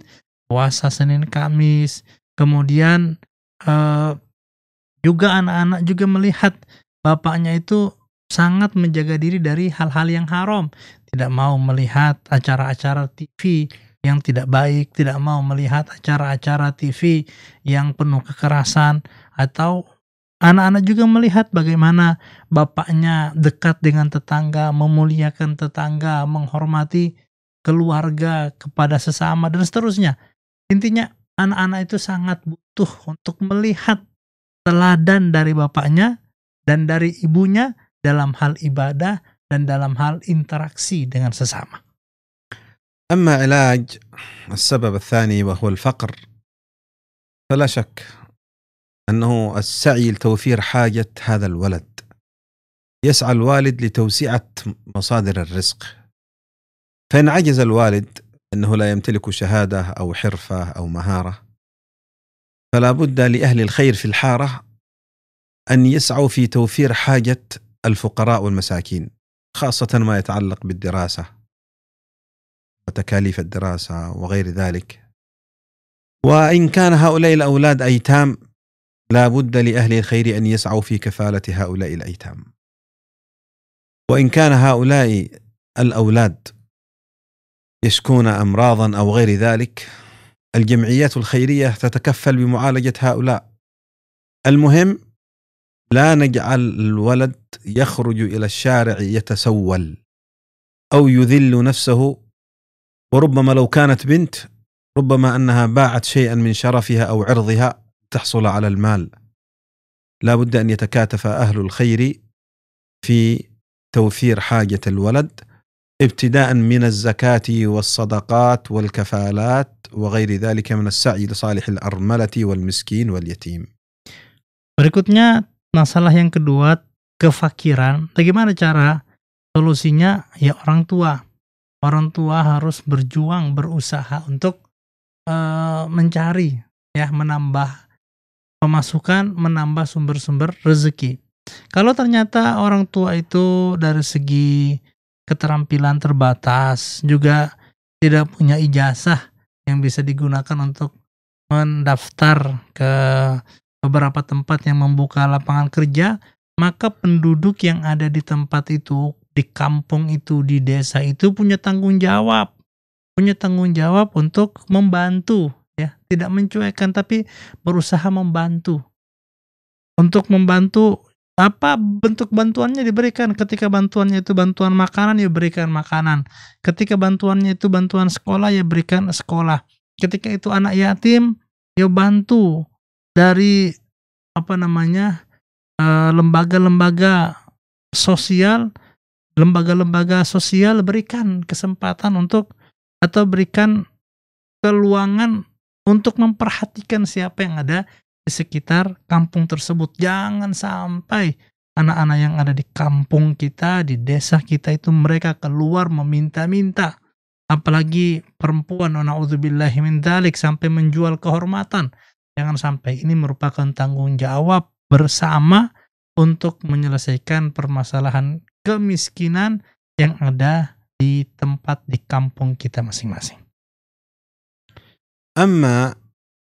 puasa Senin Kamis. Kemudian uh, juga anak-anak juga melihat bapaknya itu sangat menjaga diri dari hal-hal yang haram, tidak mau melihat acara-acara TV yang tidak baik, tidak mau melihat acara-acara TV yang penuh kekerasan atau anak-anak juga melihat bagaimana bapaknya dekat dengan tetangga, memuliakan tetangga, menghormati keluarga kepada sesama dan seterusnya. Intinya anak-anak itu sangat butuh untuk melihat teladan dari bapaknya dan dari ibunya dalam hal ibadah dan dalam hal interaksi dengan sesama. أما علاج السبب الثاني وهو الفقر فلا شك أنه السعي لتوفير حاجة هذا الولد يسعى الوالد لتوسعة مصادر الرزق فإن عجز الوالد أنه لا يمتلك شهادة أو حرفة أو مهارة فلا بد لأهل الخير في الحارة أن يسعوا في توفير حاجة الفقراء والمساكين خاصة ما يتعلق بالدراسة وتكاليف الدراسة وغير ذلك وإن كان هؤلاء الأولاد أيتام لا بد لأهل الخير أن يسعوا في كفالة هؤلاء الأيتام وإن كان هؤلاء الأولاد يشكون امراضا او غير ذلك الجمعيات الخيريه تتكفل بمعالجه هؤلاء المهم لا نجعل الولد يخرج الى الشارع يتسول او يذل نفسه وربما لو كانت بنت ربما انها باعت شيئا من شرفها او عرضها تحصل على المال لا بد ان يتكاتف اهل الخير في توفير حاجه الولد ابتداء من الزكاة والصدقات والكفالات وغير ذلك من السعي لصالح الأرملة والمسكين واليتيم. Berikutnya masalah yang kedua kefakiran. Bagaimana cara solusinya? Ya orang tua. Orang tua harus berjuang berusaha untuk uh, mencari ya menambah pemasukan, menambah sumber-sumber rezeki. Kalau ternyata orang tua itu dari segi keterampilan terbatas, juga tidak punya ijazah yang bisa digunakan untuk mendaftar ke beberapa tempat yang membuka lapangan kerja, maka penduduk yang ada di tempat itu, di kampung itu, di desa itu punya tanggung jawab. Punya tanggung jawab untuk membantu ya, tidak mencuekkan tapi berusaha membantu. Untuk membantu apa bentuk bantuannya diberikan ketika bantuannya itu bantuan makanan ya berikan makanan ketika bantuannya itu bantuan sekolah ya berikan sekolah ketika itu anak yatim ya bantu dari apa namanya eh, lembaga-lembaga sosial lembaga-lembaga sosial berikan kesempatan untuk atau berikan keluangan untuk memperhatikan siapa yang ada di sekitar kampung tersebut. Jangan sampai anak-anak yang ada di kampung kita, di desa kita itu mereka keluar meminta-minta. Apalagi perempuan, na'udzubillahi min dalik, sampai menjual kehormatan. Jangan sampai ini merupakan tanggung jawab bersama untuk menyelesaikan permasalahan kemiskinan yang ada di tempat di kampung kita masing-masing. Amma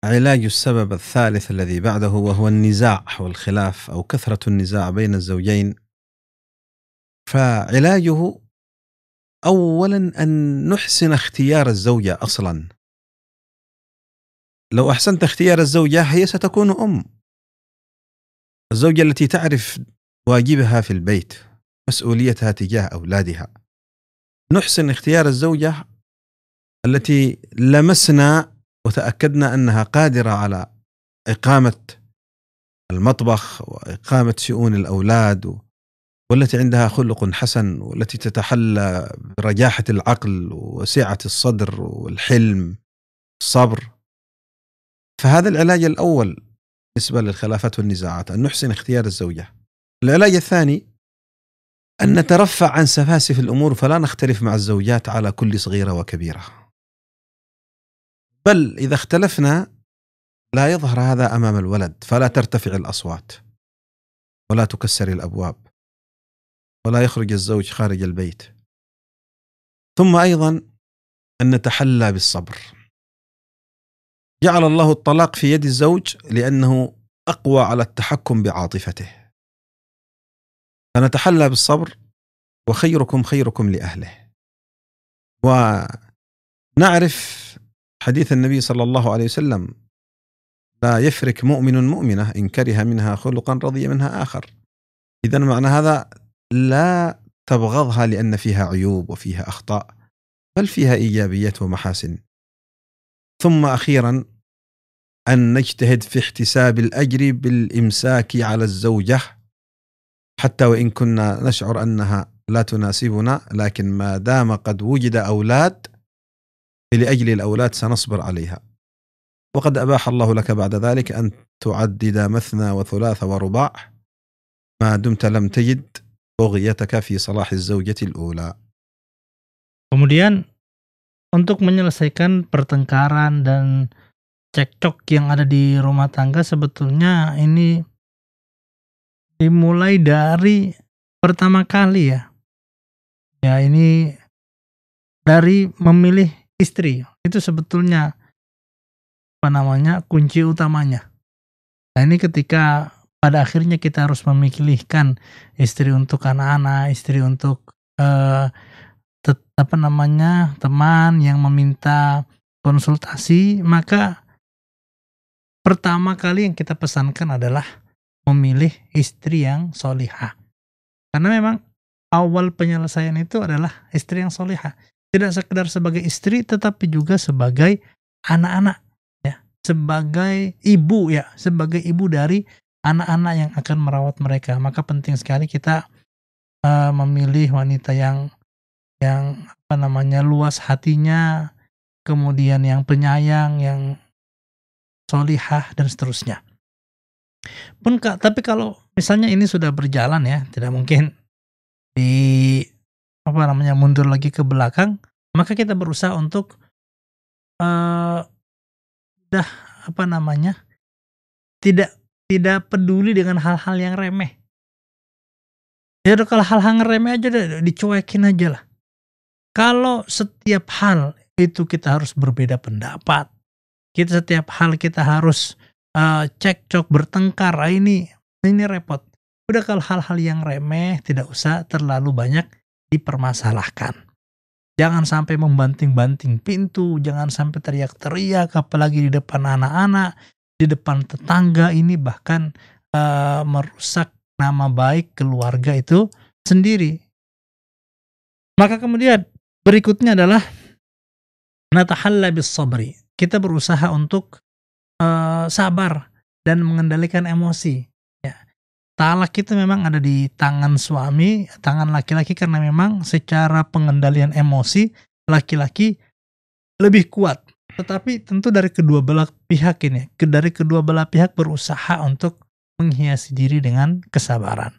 علاج السبب الثالث الذي بعده وهو النزاع والخلاف او كثره النزاع بين الزوجين فعلاجه اولا ان نحسن اختيار الزوجه اصلا لو احسنت اختيار الزوجه هي ستكون ام الزوجه التي تعرف واجبها في البيت مسؤوليتها تجاه اولادها نحسن اختيار الزوجه التي لمسنا وتاكدنا انها قادره على اقامه المطبخ واقامه شؤون الاولاد والتي عندها خلق حسن والتي تتحلى برجاحه العقل وسعه الصدر والحلم الصبر فهذا العلاج الاول بالنسبه للخلافات والنزاعات ان نحسن اختيار الزوجه العلاج الثاني أن نترفع عن سفاسف الأمور فلا نختلف مع الزوجات على كل صغيرة وكبيرة بل إذا اختلفنا لا يظهر هذا أمام الولد فلا ترتفع الأصوات ولا تكسر الأبواب ولا يخرج الزوج خارج البيت ثم أيضا أن نتحلى بالصبر جعل الله الطلاق في يد الزوج لأنه أقوى على التحكم بعاطفته فنتحلى بالصبر وخيركم خيركم لأهله ونعرف حديث النبي صلى الله عليه وسلم لا يفرك مؤمن مؤمنة إن كره منها خلقا رضي منها آخر إذا معنى هذا لا تبغضها لأن فيها عيوب وفيها أخطاء بل فيها إيجابيات ومحاسن ثم أخيرا أن نجتهد في احتساب الأجر بالإمساك على الزوجة حتى وإن كنا نشعر أنها لا تناسبنا لكن ما دام قد وجد أولاد فلأجل الأولاد سنصبر عليها وقد أباح الله لك بعد ذلك أن تعدد مثنى وثلاث ورباع ما دمت لم تجد بغيتك في صلاح الزوجة الأولى Kemudian untuk menyelesaikan pertengkaran dan cekcok yang ada di rumah tangga sebetulnya ini dimulai dari pertama kali ya. Ya ini dari memilih istri itu sebetulnya apa namanya kunci utamanya. Nah ini ketika pada akhirnya kita harus memilihkan istri untuk anak-anak, istri untuk eh, apa namanya teman yang meminta konsultasi, maka pertama kali yang kita pesankan adalah memilih istri yang solihah. Karena memang awal penyelesaian itu adalah istri yang solihah. Tidak sekedar sebagai istri tetapi juga sebagai anak-anak ya, sebagai ibu ya, sebagai ibu dari anak-anak yang akan merawat mereka. Maka penting sekali kita uh, memilih wanita yang yang apa namanya luas hatinya, kemudian yang penyayang, yang solihah dan seterusnya. Pun kak, tapi kalau misalnya ini sudah berjalan ya, tidak mungkin di apa namanya mundur lagi ke belakang maka kita berusaha untuk uh, eh, dah apa namanya tidak tidak peduli dengan hal-hal yang remeh ya udah kalau hal-hal remeh aja udah dicuekin aja lah kalau setiap hal itu kita harus berbeda pendapat kita setiap hal kita harus uh, eh, cekcok bertengkar ah, ini ini repot udah kalau hal-hal yang remeh tidak usah terlalu banyak dipermasalahkan. Jangan sampai membanting-banting pintu, jangan sampai teriak-teriak, apalagi di depan anak-anak, di depan tetangga ini bahkan uh, merusak nama baik keluarga itu sendiri. Maka kemudian berikutnya adalah natahalla bis sabri. Kita berusaha untuk uh, sabar dan mengendalikan emosi talak itu memang ada di tangan suami, tangan laki-laki karena memang secara pengendalian emosi laki-laki lebih kuat. Tetapi tentu dari kedua belah pihak ini, dari kedua belah pihak berusaha untuk menghiasi diri dengan kesabaran.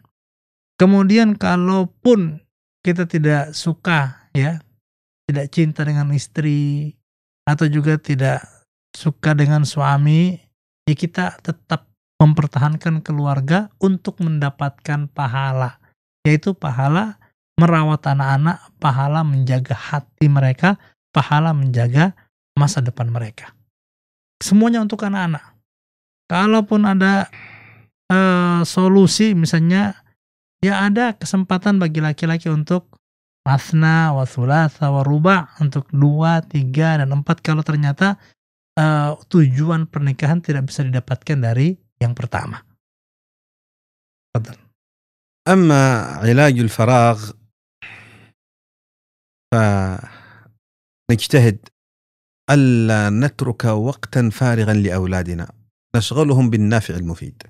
Kemudian kalaupun kita tidak suka ya, tidak cinta dengan istri atau juga tidak suka dengan suami, ya kita tetap mempertahankan keluarga untuk mendapatkan pahala, yaitu pahala merawat anak-anak, pahala menjaga hati mereka, pahala menjaga masa depan mereka. Semuanya untuk anak-anak. Kalaupun ada e, solusi misalnya ya ada kesempatan bagi laki-laki untuk masna, wasulasa, waruba untuk dua, tiga, dan empat kalau ternyata e, tujuan pernikahan tidak bisa didapatkan dari yang pertama. تفضل. أما علاج الفراغ فنجتهد ألا نترك وقتا فارغا لأولادنا نشغلهم بالنافع المفيد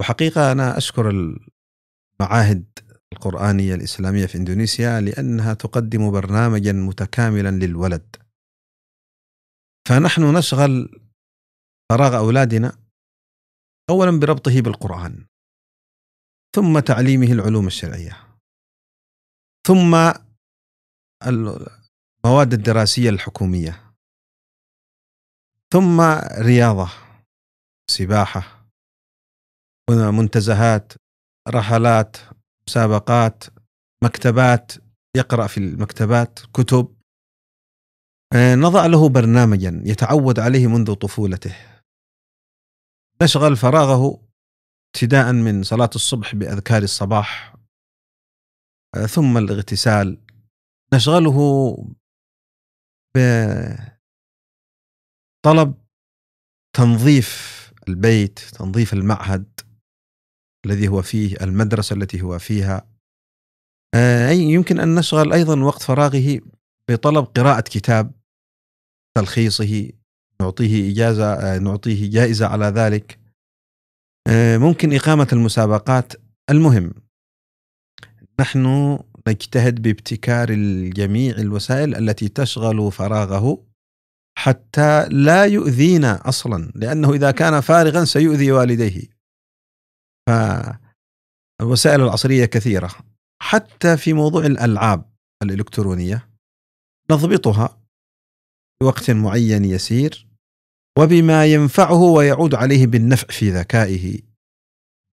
وحقيقة أنا أشكر المعاهد القرآنية الإسلامية في إندونيسيا لأنها تقدم برنامجا متكاملا للولد فنحن نشغل فراغ أولادنا اولا بربطه بالقران ثم تعليمه العلوم الشرعيه ثم المواد الدراسيه الحكوميه ثم رياضه سباحه منتزهات رحلات مسابقات مكتبات يقرا في المكتبات كتب آه، نضع له برنامجا يتعود عليه منذ طفولته أشغل فراغه ابتداء من صلاة الصبح بأذكار الصباح آه، ثم الاغتسال نشغله بطلب تنظيف البيت تنظيف المعهد الذي هو فيه المدرسة التي هو فيها آه، أي يمكن أن نشغل أيضا وقت فراغه بطلب قراءة كتاب تلخيصه نعطيه إجازة آه، نعطيه جائزة على ذلك آه، ممكن إقامة المسابقات المهم نحن نجتهد بابتكار الجميع الوسائل التي تشغل فراغه حتى لا يؤذينا اصلا لانه اذا كان فارغا سيؤذي والديه فالوسائل العصريه كثيره حتى في موضوع الالعاب الالكترونيه نضبطها بوقت معين يسير وبما ينفعه ويعود عليه بالنفع في ذكائه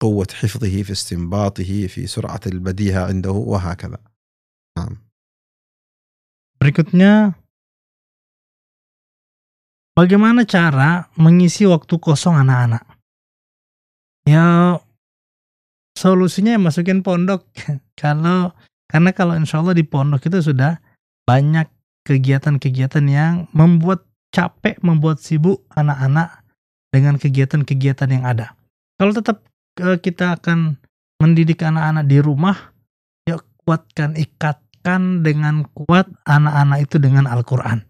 قوة حفظه في استنباطه في سرعة البديهة عنده وهكذا نعم Berikutnya Bagaimana cara mengisi waktu kosong anak-anak? Ya, solusinya ya masukin pondok. kalau karena kalau insya Allah di pondok itu sudah banyak kegiatan-kegiatan yang membuat capek, membuat sibuk anak-anak dengan kegiatan-kegiatan yang ada. Kalau tetap eh, kita akan mendidik anak-anak di rumah, ya kuatkan, ikatkan dengan kuat anak-anak itu dengan Al-Quran.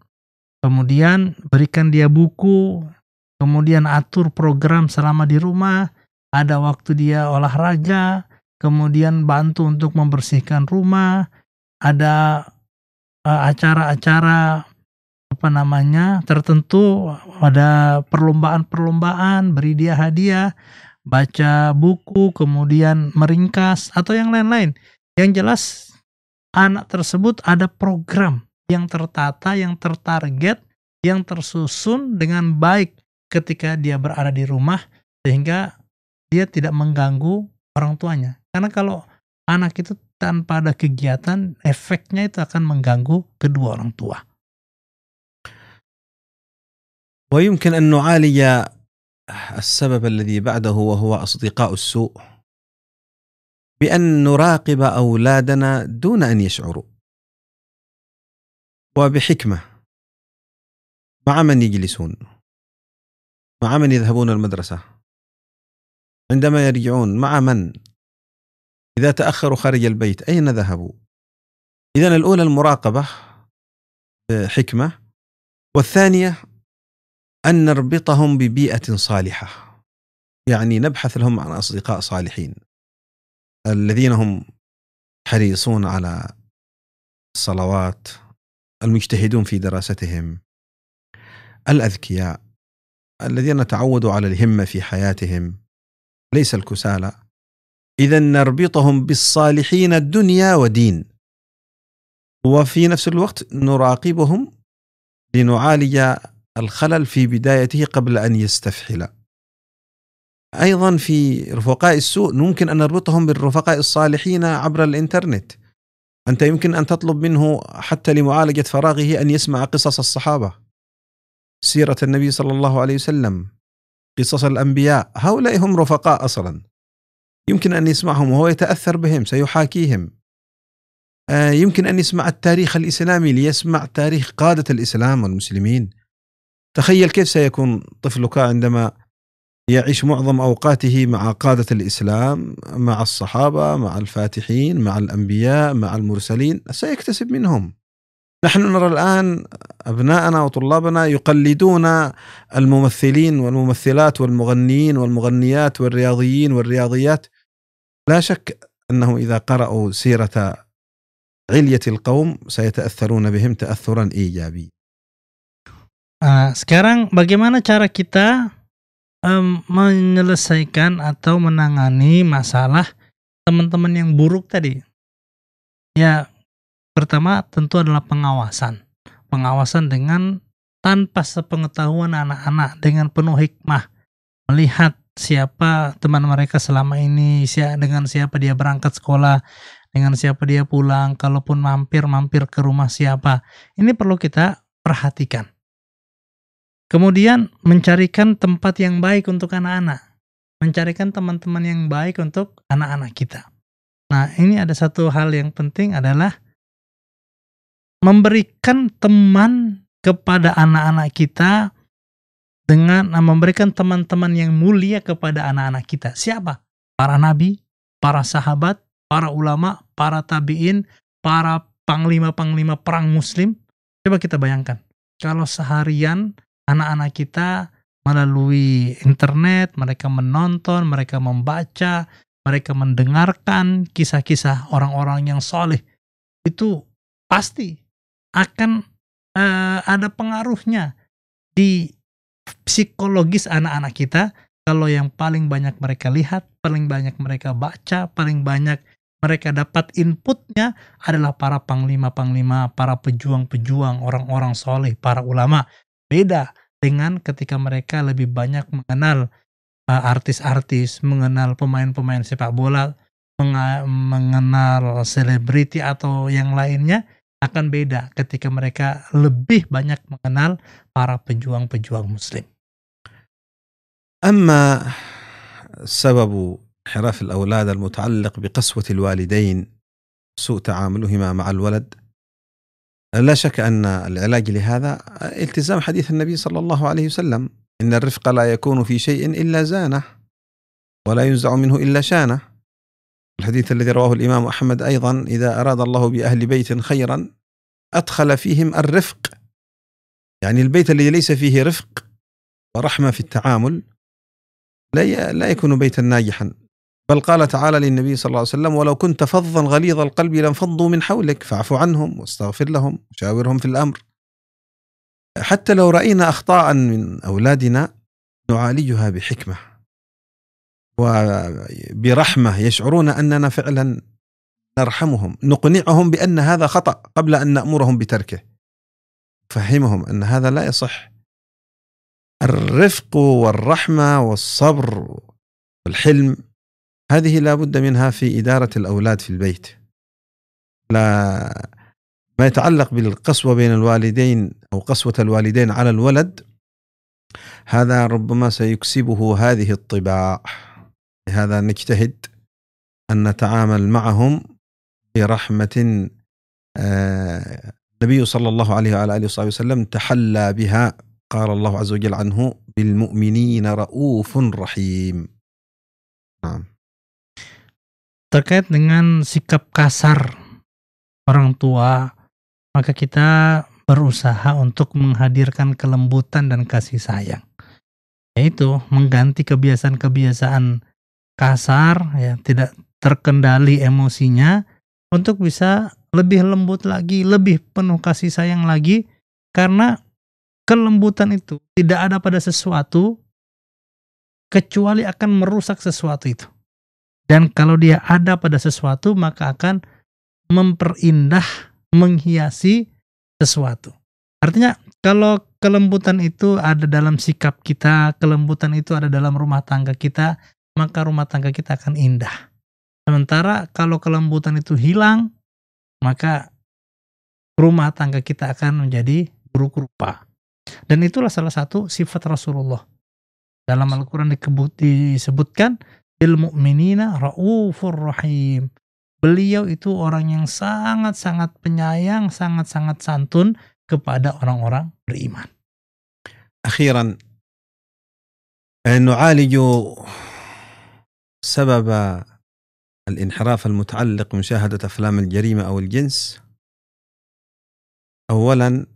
Kemudian berikan dia buku, kemudian atur program selama di rumah, ada waktu dia olahraga, kemudian bantu untuk membersihkan rumah, ada Eh, acara-acara apa namanya tertentu ada perlombaan-perlombaan beri dia hadiah baca buku kemudian meringkas atau yang lain-lain yang jelas anak tersebut ada program yang tertata yang tertarget yang tersusun dengan baik ketika dia berada di rumah sehingga dia tidak mengganggu orang tuanya karena kalau anak itu tanpa ada kegiatan, efeknya itu akan mengganggu kedua orang tua. ويمكن أن نعالج السبب الذي بعده وهو أصدقاء السوء بأن نراقب أولادنا دون أن يشعروا وبحكمة مع من يجلسون مع من يذهبون المدرسة عندما يرجعون مع من إذا تأخروا خارج البيت أين ذهبوا؟ إذا الأولى المراقبة حكمة والثانية أن نربطهم ببيئة صالحة يعني نبحث لهم عن أصدقاء صالحين الذين هم حريصون على الصلوات المجتهدون في دراستهم الأذكياء الذين تعودوا على الهمة في حياتهم ليس الكسالى إذا نربطهم بالصالحين الدنيا ودين وفي نفس الوقت نراقبهم لنعالج الخلل في بدايته قبل أن يستفحل أيضا في رفقاء السوء ممكن أن نربطهم بالرفقاء الصالحين عبر الإنترنت أنت يمكن أن تطلب منه حتى لمعالجة فراغه أن يسمع قصص الصحابة سيرة النبي صلى الله عليه وسلم قصص الأنبياء هؤلاء هم رفقاء أصلا يمكن أن يسمعهم وهو يتأثر بهم سيحاكيهم آه، يمكن أن يسمع التاريخ الإسلامي ليسمع تاريخ قادة الإسلام والمسلمين تخيل كيف سيكون طفلك عندما يعيش معظم أوقاته مع قادة الإسلام مع الصحابة مع الفاتحين مع الأنبياء مع المرسلين سيكتسب منهم نحن نرى الآن أبناءنا وطلابنا يقلدون الممثلين والممثلات والمغنيين والمغنيات والرياضيين والرياضيات لا شك أنه إذا قرأوا سيرة علية القوم سيتأثرون بهم تأثرا إيجابيا. sekarang bagaimana cara kita um, menyelesaikan atau menangani masalah teman-teman yang buruk tadi? Ya, pertama tentu adalah pengawasan. Pengawasan dengan tanpa sepengetahuan anak-anak dengan penuh hikmah melihat siapa teman mereka selama ini, dengan siapa dia berangkat sekolah, dengan siapa dia pulang, kalaupun mampir-mampir ke rumah siapa. Ini perlu kita perhatikan. Kemudian mencarikan tempat yang baik untuk anak-anak. Mencarikan teman-teman yang baik untuk anak-anak kita. Nah, ini ada satu hal yang penting adalah memberikan teman kepada anak-anak kita dengan memberikan teman-teman yang mulia kepada anak-anak kita. Siapa? Para nabi, para sahabat, para ulama, para tabiin, para panglima-panglima perang muslim. Coba kita bayangkan, kalau seharian anak-anak kita melalui internet, mereka menonton, mereka membaca, mereka mendengarkan kisah-kisah orang-orang yang soleh, itu pasti akan uh, ada pengaruhnya di psikologis anak-anak kita kalau yang paling banyak mereka lihat, paling banyak mereka baca, paling banyak mereka dapat inputnya adalah para panglima-panglima, para pejuang-pejuang, orang-orang soleh, para ulama. Beda dengan ketika mereka lebih banyak mengenal artis eh, artis-artis, mengenal pemain-pemain sepak bola, mengenal selebriti atau yang lainnya akan beda ketika mereka lebih banyak mengenal para pejuang-pejuang Muslim. أما سبب انحراف الأولاد المتعلق بقسوة الوالدين سوء تعاملهما مع الولد لا شك أن العلاج لهذا التزام حديث النبي صلى الله عليه وسلم إن الرفق لا يكون في شيء إلا زانه ولا ينزع منه إلا شانه الحديث الذي رواه الإمام أحمد أيضا إذا أراد الله بأهل بيت خيرا أدخل فيهم الرفق يعني البيت الذي ليس فيه رفق ورحمة في التعامل لا لا يكون بيتا ناجحا بل قال تعالى للنبي صلى الله عليه وسلم ولو كنت فظا غليظ القلب لانفضوا من حولك فاعف عنهم واستغفر لهم وشاورهم في الأمر حتى لو رأينا أخطاء من أولادنا نعالجها بحكمة وبرحمة يشعرون أننا فعلا نرحمهم نقنعهم بأن هذا خطأ قبل أن نأمرهم بتركه فهمهم ان هذا لا يصح الرفق والرحمه والصبر والحلم هذه لا بد منها في اداره الاولاد في البيت لا ما يتعلق بالقسوه بين الوالدين او قسوه الوالدين على الولد هذا ربما سيكسبه هذه الطباع لهذا نجتهد ان نتعامل معهم برحمه آه، النبي صلى الله عليه وعلى آله وصحبه وسلم تحلى بها قال الله عز وجل عنه بالمؤمنين رؤوف رحيم نعم terkait dengan sikap kasar orang tua maka kita berusaha untuk menghadirkan kelembutan dan kasih sayang yaitu mengganti kebiasaan-kebiasaan kasar ya tidak terkendali emosinya untuk bisa lebih lembut lagi, lebih penuh kasih sayang lagi karena kelembutan itu tidak ada pada sesuatu kecuali akan merusak sesuatu itu. Dan kalau dia ada pada sesuatu maka akan memperindah, menghiasi sesuatu. Artinya kalau kelembutan itu ada dalam sikap kita, kelembutan itu ada dalam rumah tangga kita, maka rumah tangga kita akan indah. Sementara kalau kelembutan itu hilang, maka rumah tangga kita akan menjadi buruk rupa. Dan itulah salah satu sifat Rasulullah. Dalam Al-Quran disebutkan, Bil mu'minina ra'ufur rahim. Beliau itu orang yang sangat-sangat penyayang, sangat-sangat santun kepada orang-orang beriman. Akhiran, nu'aliju sebab الانحراف المتعلق بمشاهدة أفلام الجريمة أو الجنس أولا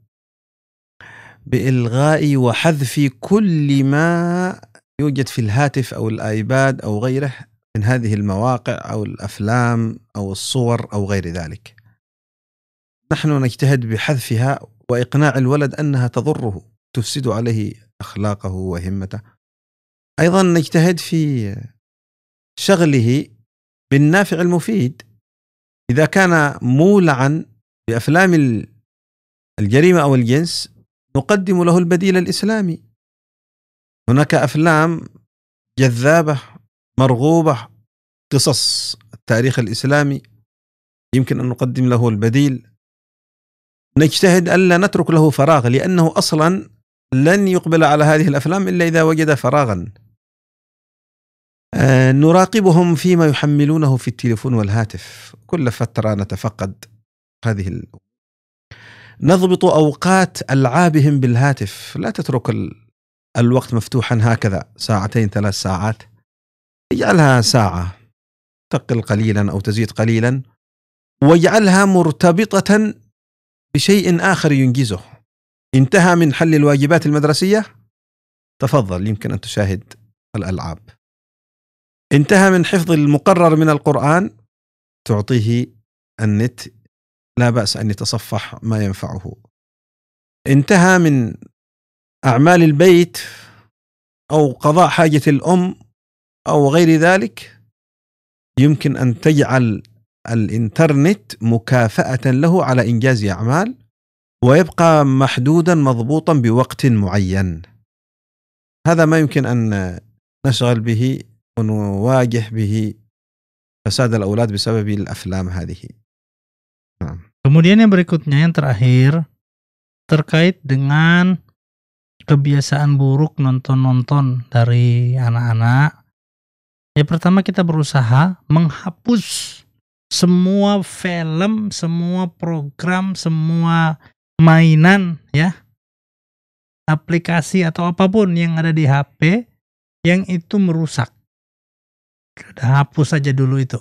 بإلغاء وحذف كل ما يوجد في الهاتف أو الآيباد أو غيره من هذه المواقع أو الأفلام أو الصور أو غير ذلك نحن نجتهد بحذفها وإقناع الولد أنها تضره تفسد عليه أخلاقه وهمته أيضا نجتهد في شغله بالنافع المفيد إذا كان مولعا بأفلام الجريمة أو الجنس نقدم له البديل الإسلامي هناك أفلام جذابة مرغوبة قصص التاريخ الإسلامي يمكن أن نقدم له البديل نجتهد ألا نترك له فراغ لأنه أصلا لن يقبل على هذه الأفلام إلا إذا وجد فراغا آه، نراقبهم فيما يحملونه في التليفون والهاتف كل فترة نتفقد هذه ال... نضبط أوقات ألعابهم بالهاتف لا تترك الوقت مفتوحا هكذا ساعتين ثلاث ساعات اجعلها ساعة تقل قليلا أو تزيد قليلا واجعلها مرتبطة بشيء آخر ينجزه انتهى من حل الواجبات المدرسية تفضل يمكن أن تشاهد الألعاب انتهى من حفظ المقرر من القرآن تعطيه النت لا بأس أن يتصفح ما ينفعه انتهى من أعمال البيت أو قضاء حاجة الأم أو غير ذلك يمكن أن تجعل الإنترنت مكافأة له على إنجاز أعمال ويبقى محدودا مضبوطا بوقت معين هذا ما يمكن أن نشغل به ونواجه به فساد الأولاد بسبب الأفلام هذه Kemudian yang berikutnya yang terakhir terkait dengan kebiasaan buruk nonton-nonton dari anak-anak. ya pertama kita berusaha menghapus semua film, semua program, semua mainan ya. Aplikasi atau apapun yang ada di HP yang itu merusak Udah hapus saja dulu itu.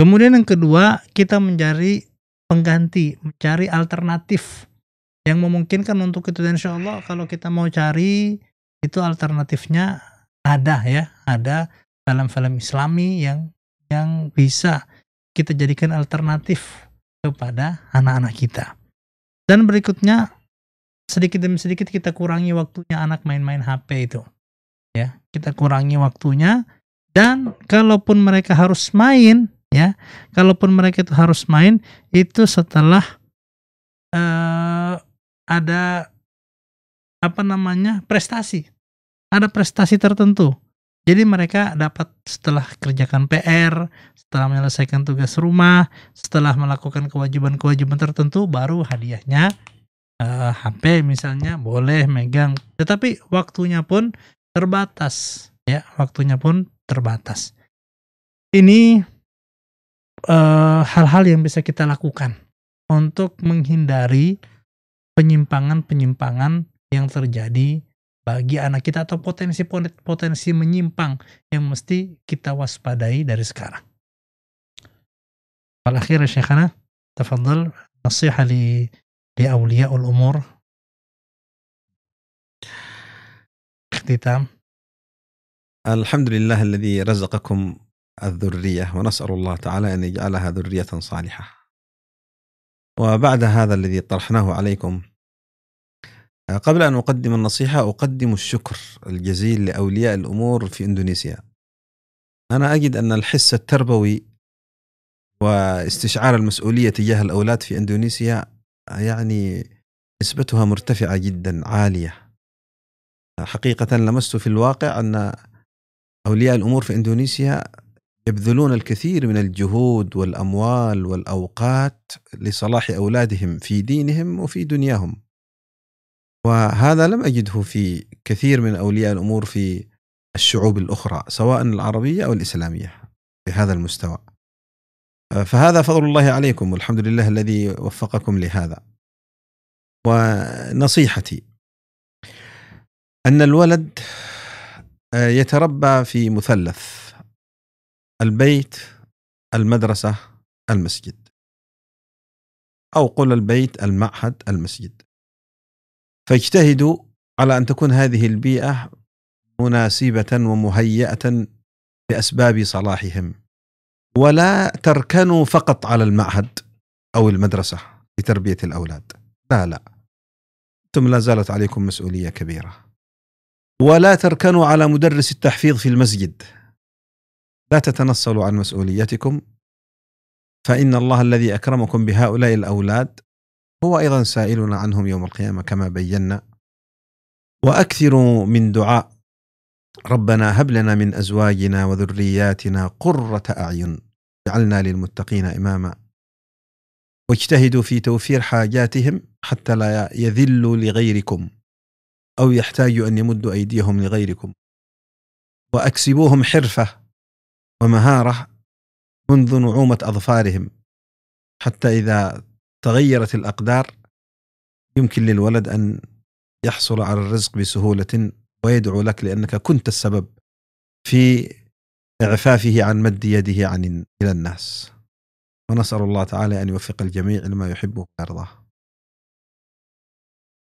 Kemudian yang kedua, kita mencari pengganti, mencari alternatif yang memungkinkan untuk itu dan insya Allah kalau kita mau cari itu alternatifnya ada ya, ada film-film Islami yang yang bisa kita jadikan alternatif kepada anak-anak kita. Dan berikutnya sedikit demi sedikit kita kurangi waktunya anak main-main HP itu. Ya, kita kurangi waktunya dan kalaupun mereka harus main, ya, kalaupun mereka itu harus main, itu setelah uh, ada apa namanya prestasi, ada prestasi tertentu. Jadi mereka dapat setelah kerjakan PR, setelah menyelesaikan tugas rumah, setelah melakukan kewajiban-kewajiban tertentu, baru hadiahnya uh, eh, HP misalnya boleh megang. Tetapi waktunya pun terbatas, ya waktunya pun terbatas. Ini eh, hal-hal uh, yang bisa kita lakukan untuk menghindari penyimpangan-penyimpangan yang terjadi bagi anak kita atau potensi-potensi menyimpang yang mesti kita waspadai dari sekarang. Terakhir, ya Syekhana, tafadhal nasihat li li awliya ul umur. Ikhtitam. الحمد لله الذي رزقكم الذرية ونسأل الله تعالى أن يجعلها ذرية صالحة وبعد هذا الذي طرحناه عليكم آه، قبل أن أقدم النصيحة أقدم الشكر الجزيل لأولياء الأمور في إندونيسيا أنا أجد أن الحس التربوي واستشعار المسؤولية تجاه الأولاد في إندونيسيا آه، يعني نسبتها مرتفعة جدا عالية حقيقة لمست في الواقع أن أولياء الأمور في إندونيسيا يبذلون الكثير من الجهود والأموال والأوقات لصلاح أولادهم في دينهم وفي دنياهم وهذا لم أجده في كثير من أولياء الأمور في الشعوب الأخرى سواء العربية أو الإسلامية بهذا المستوى فهذا فضل الله عليكم والحمد لله الذي وفقكم لهذا ونصيحتي أن الولد آه، يتربى في مثلث البيت المدرسة المسجد أو قل البيت المعهد المسجد فاجتهدوا على أن تكون هذه البيئة مناسبة ومهيئة لأسباب صلاحهم ولا تركنوا فقط على المعهد أو المدرسة لتربية الأولاد لا لا أنتم لا زالت عليكم مسؤولية كبيرة ولا تركنوا على مدرس التحفيظ في المسجد لا تتنصلوا عن مسؤوليتكم فإن الله الذي أكرمكم بهؤلاء الأولاد هو أيضا سائلنا عنهم يوم القيامة كما بينا وأكثروا من دعاء ربنا هب لنا من أزواجنا وذرياتنا قرة أعين جعلنا للمتقين إماما واجتهدوا في توفير حاجاتهم حتى لا يذلوا لغيركم أو يحتاج أن يمدوا أيديهم لغيركم وأكسبوهم حرفة ومهارة منذ نعومة أظفارهم حتى إذا تغيرت الأقدار يمكن للولد أن يحصل على الرزق بسهولة ويدعو لك لأنك كنت السبب في إعفافه عن مد يده عن إلى الناس ونسأل الله تعالى أن يوفق الجميع لما يحبه ويرضاه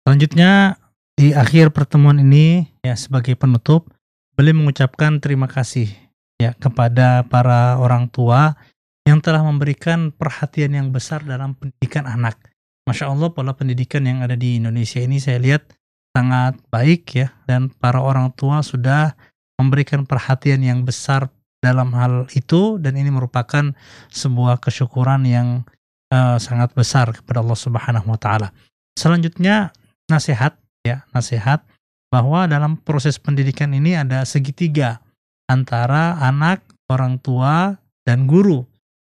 Selanjutnya Di akhir pertemuan ini, ya sebagai penutup, beliau mengucapkan terima kasih ya kepada para orang tua yang telah memberikan perhatian yang besar dalam pendidikan anak. Masya Allah pola pendidikan yang ada di Indonesia ini saya lihat sangat baik ya dan para orang tua sudah memberikan perhatian yang besar dalam hal itu dan ini merupakan sebuah kesyukuran yang uh, sangat besar kepada Allah Subhanahu wa taala. Selanjutnya nasihat ya nasihat bahwa dalam proses pendidikan ini ada segitiga antara anak, orang tua, dan guru.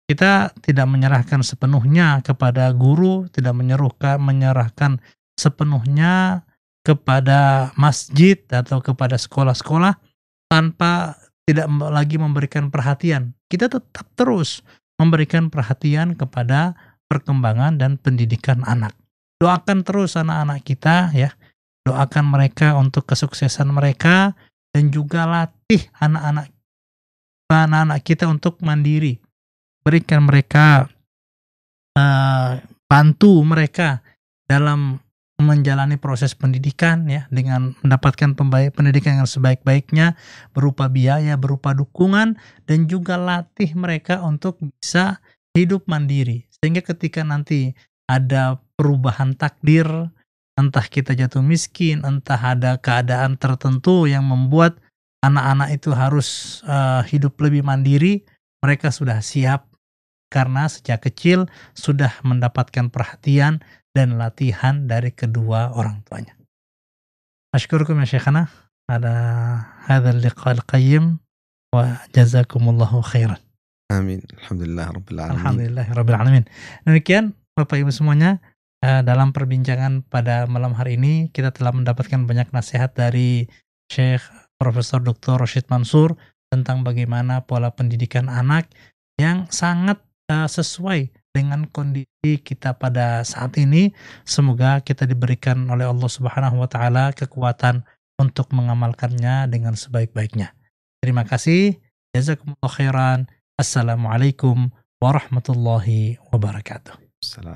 Kita tidak menyerahkan sepenuhnya kepada guru, tidak menyerahkan, menyerahkan sepenuhnya kepada masjid atau kepada sekolah-sekolah tanpa tidak lagi memberikan perhatian. Kita tetap terus memberikan perhatian kepada perkembangan dan pendidikan anak. Doakan terus anak-anak kita ya doakan mereka untuk kesuksesan mereka dan juga latih anak-anak anak-anak kita untuk mandiri berikan mereka uh, bantu mereka dalam menjalani proses pendidikan ya dengan mendapatkan pembaik, pendidikan yang sebaik-baiknya berupa biaya, berupa dukungan dan juga latih mereka untuk bisa hidup mandiri sehingga ketika nanti ada perubahan takdir entah kita jatuh miskin, entah ada keadaan tertentu yang membuat anak-anak itu harus uh, hidup lebih mandiri, mereka sudah siap karena sejak kecil sudah mendapatkan perhatian dan latihan dari kedua orang tuanya. Asyukurkum ya Syekhana ada هذا liqal qayyim wa jazakumullahu khairan. Amin. Alhamdulillah Rabbil Alamin. Alhamdulillah Rabbil Alamin. Demikian Bapak Ibu semuanya, Eh, dalam perbincangan pada malam hari ini kita telah mendapatkan banyak nasihat dari Syekh Profesor Dr. Rashid Mansur tentang bagaimana pola pendidikan anak yang sangat uh, sesuai dengan kondisi kita pada saat ini. Semoga kita diberikan oleh Allah Subhanahu wa taala kekuatan untuk mengamalkannya dengan sebaik-baiknya. Terima kasih. Jazakumullah khairan. Assalamualaikum warahmatullahi wabarakatuh. Assalamualaikum.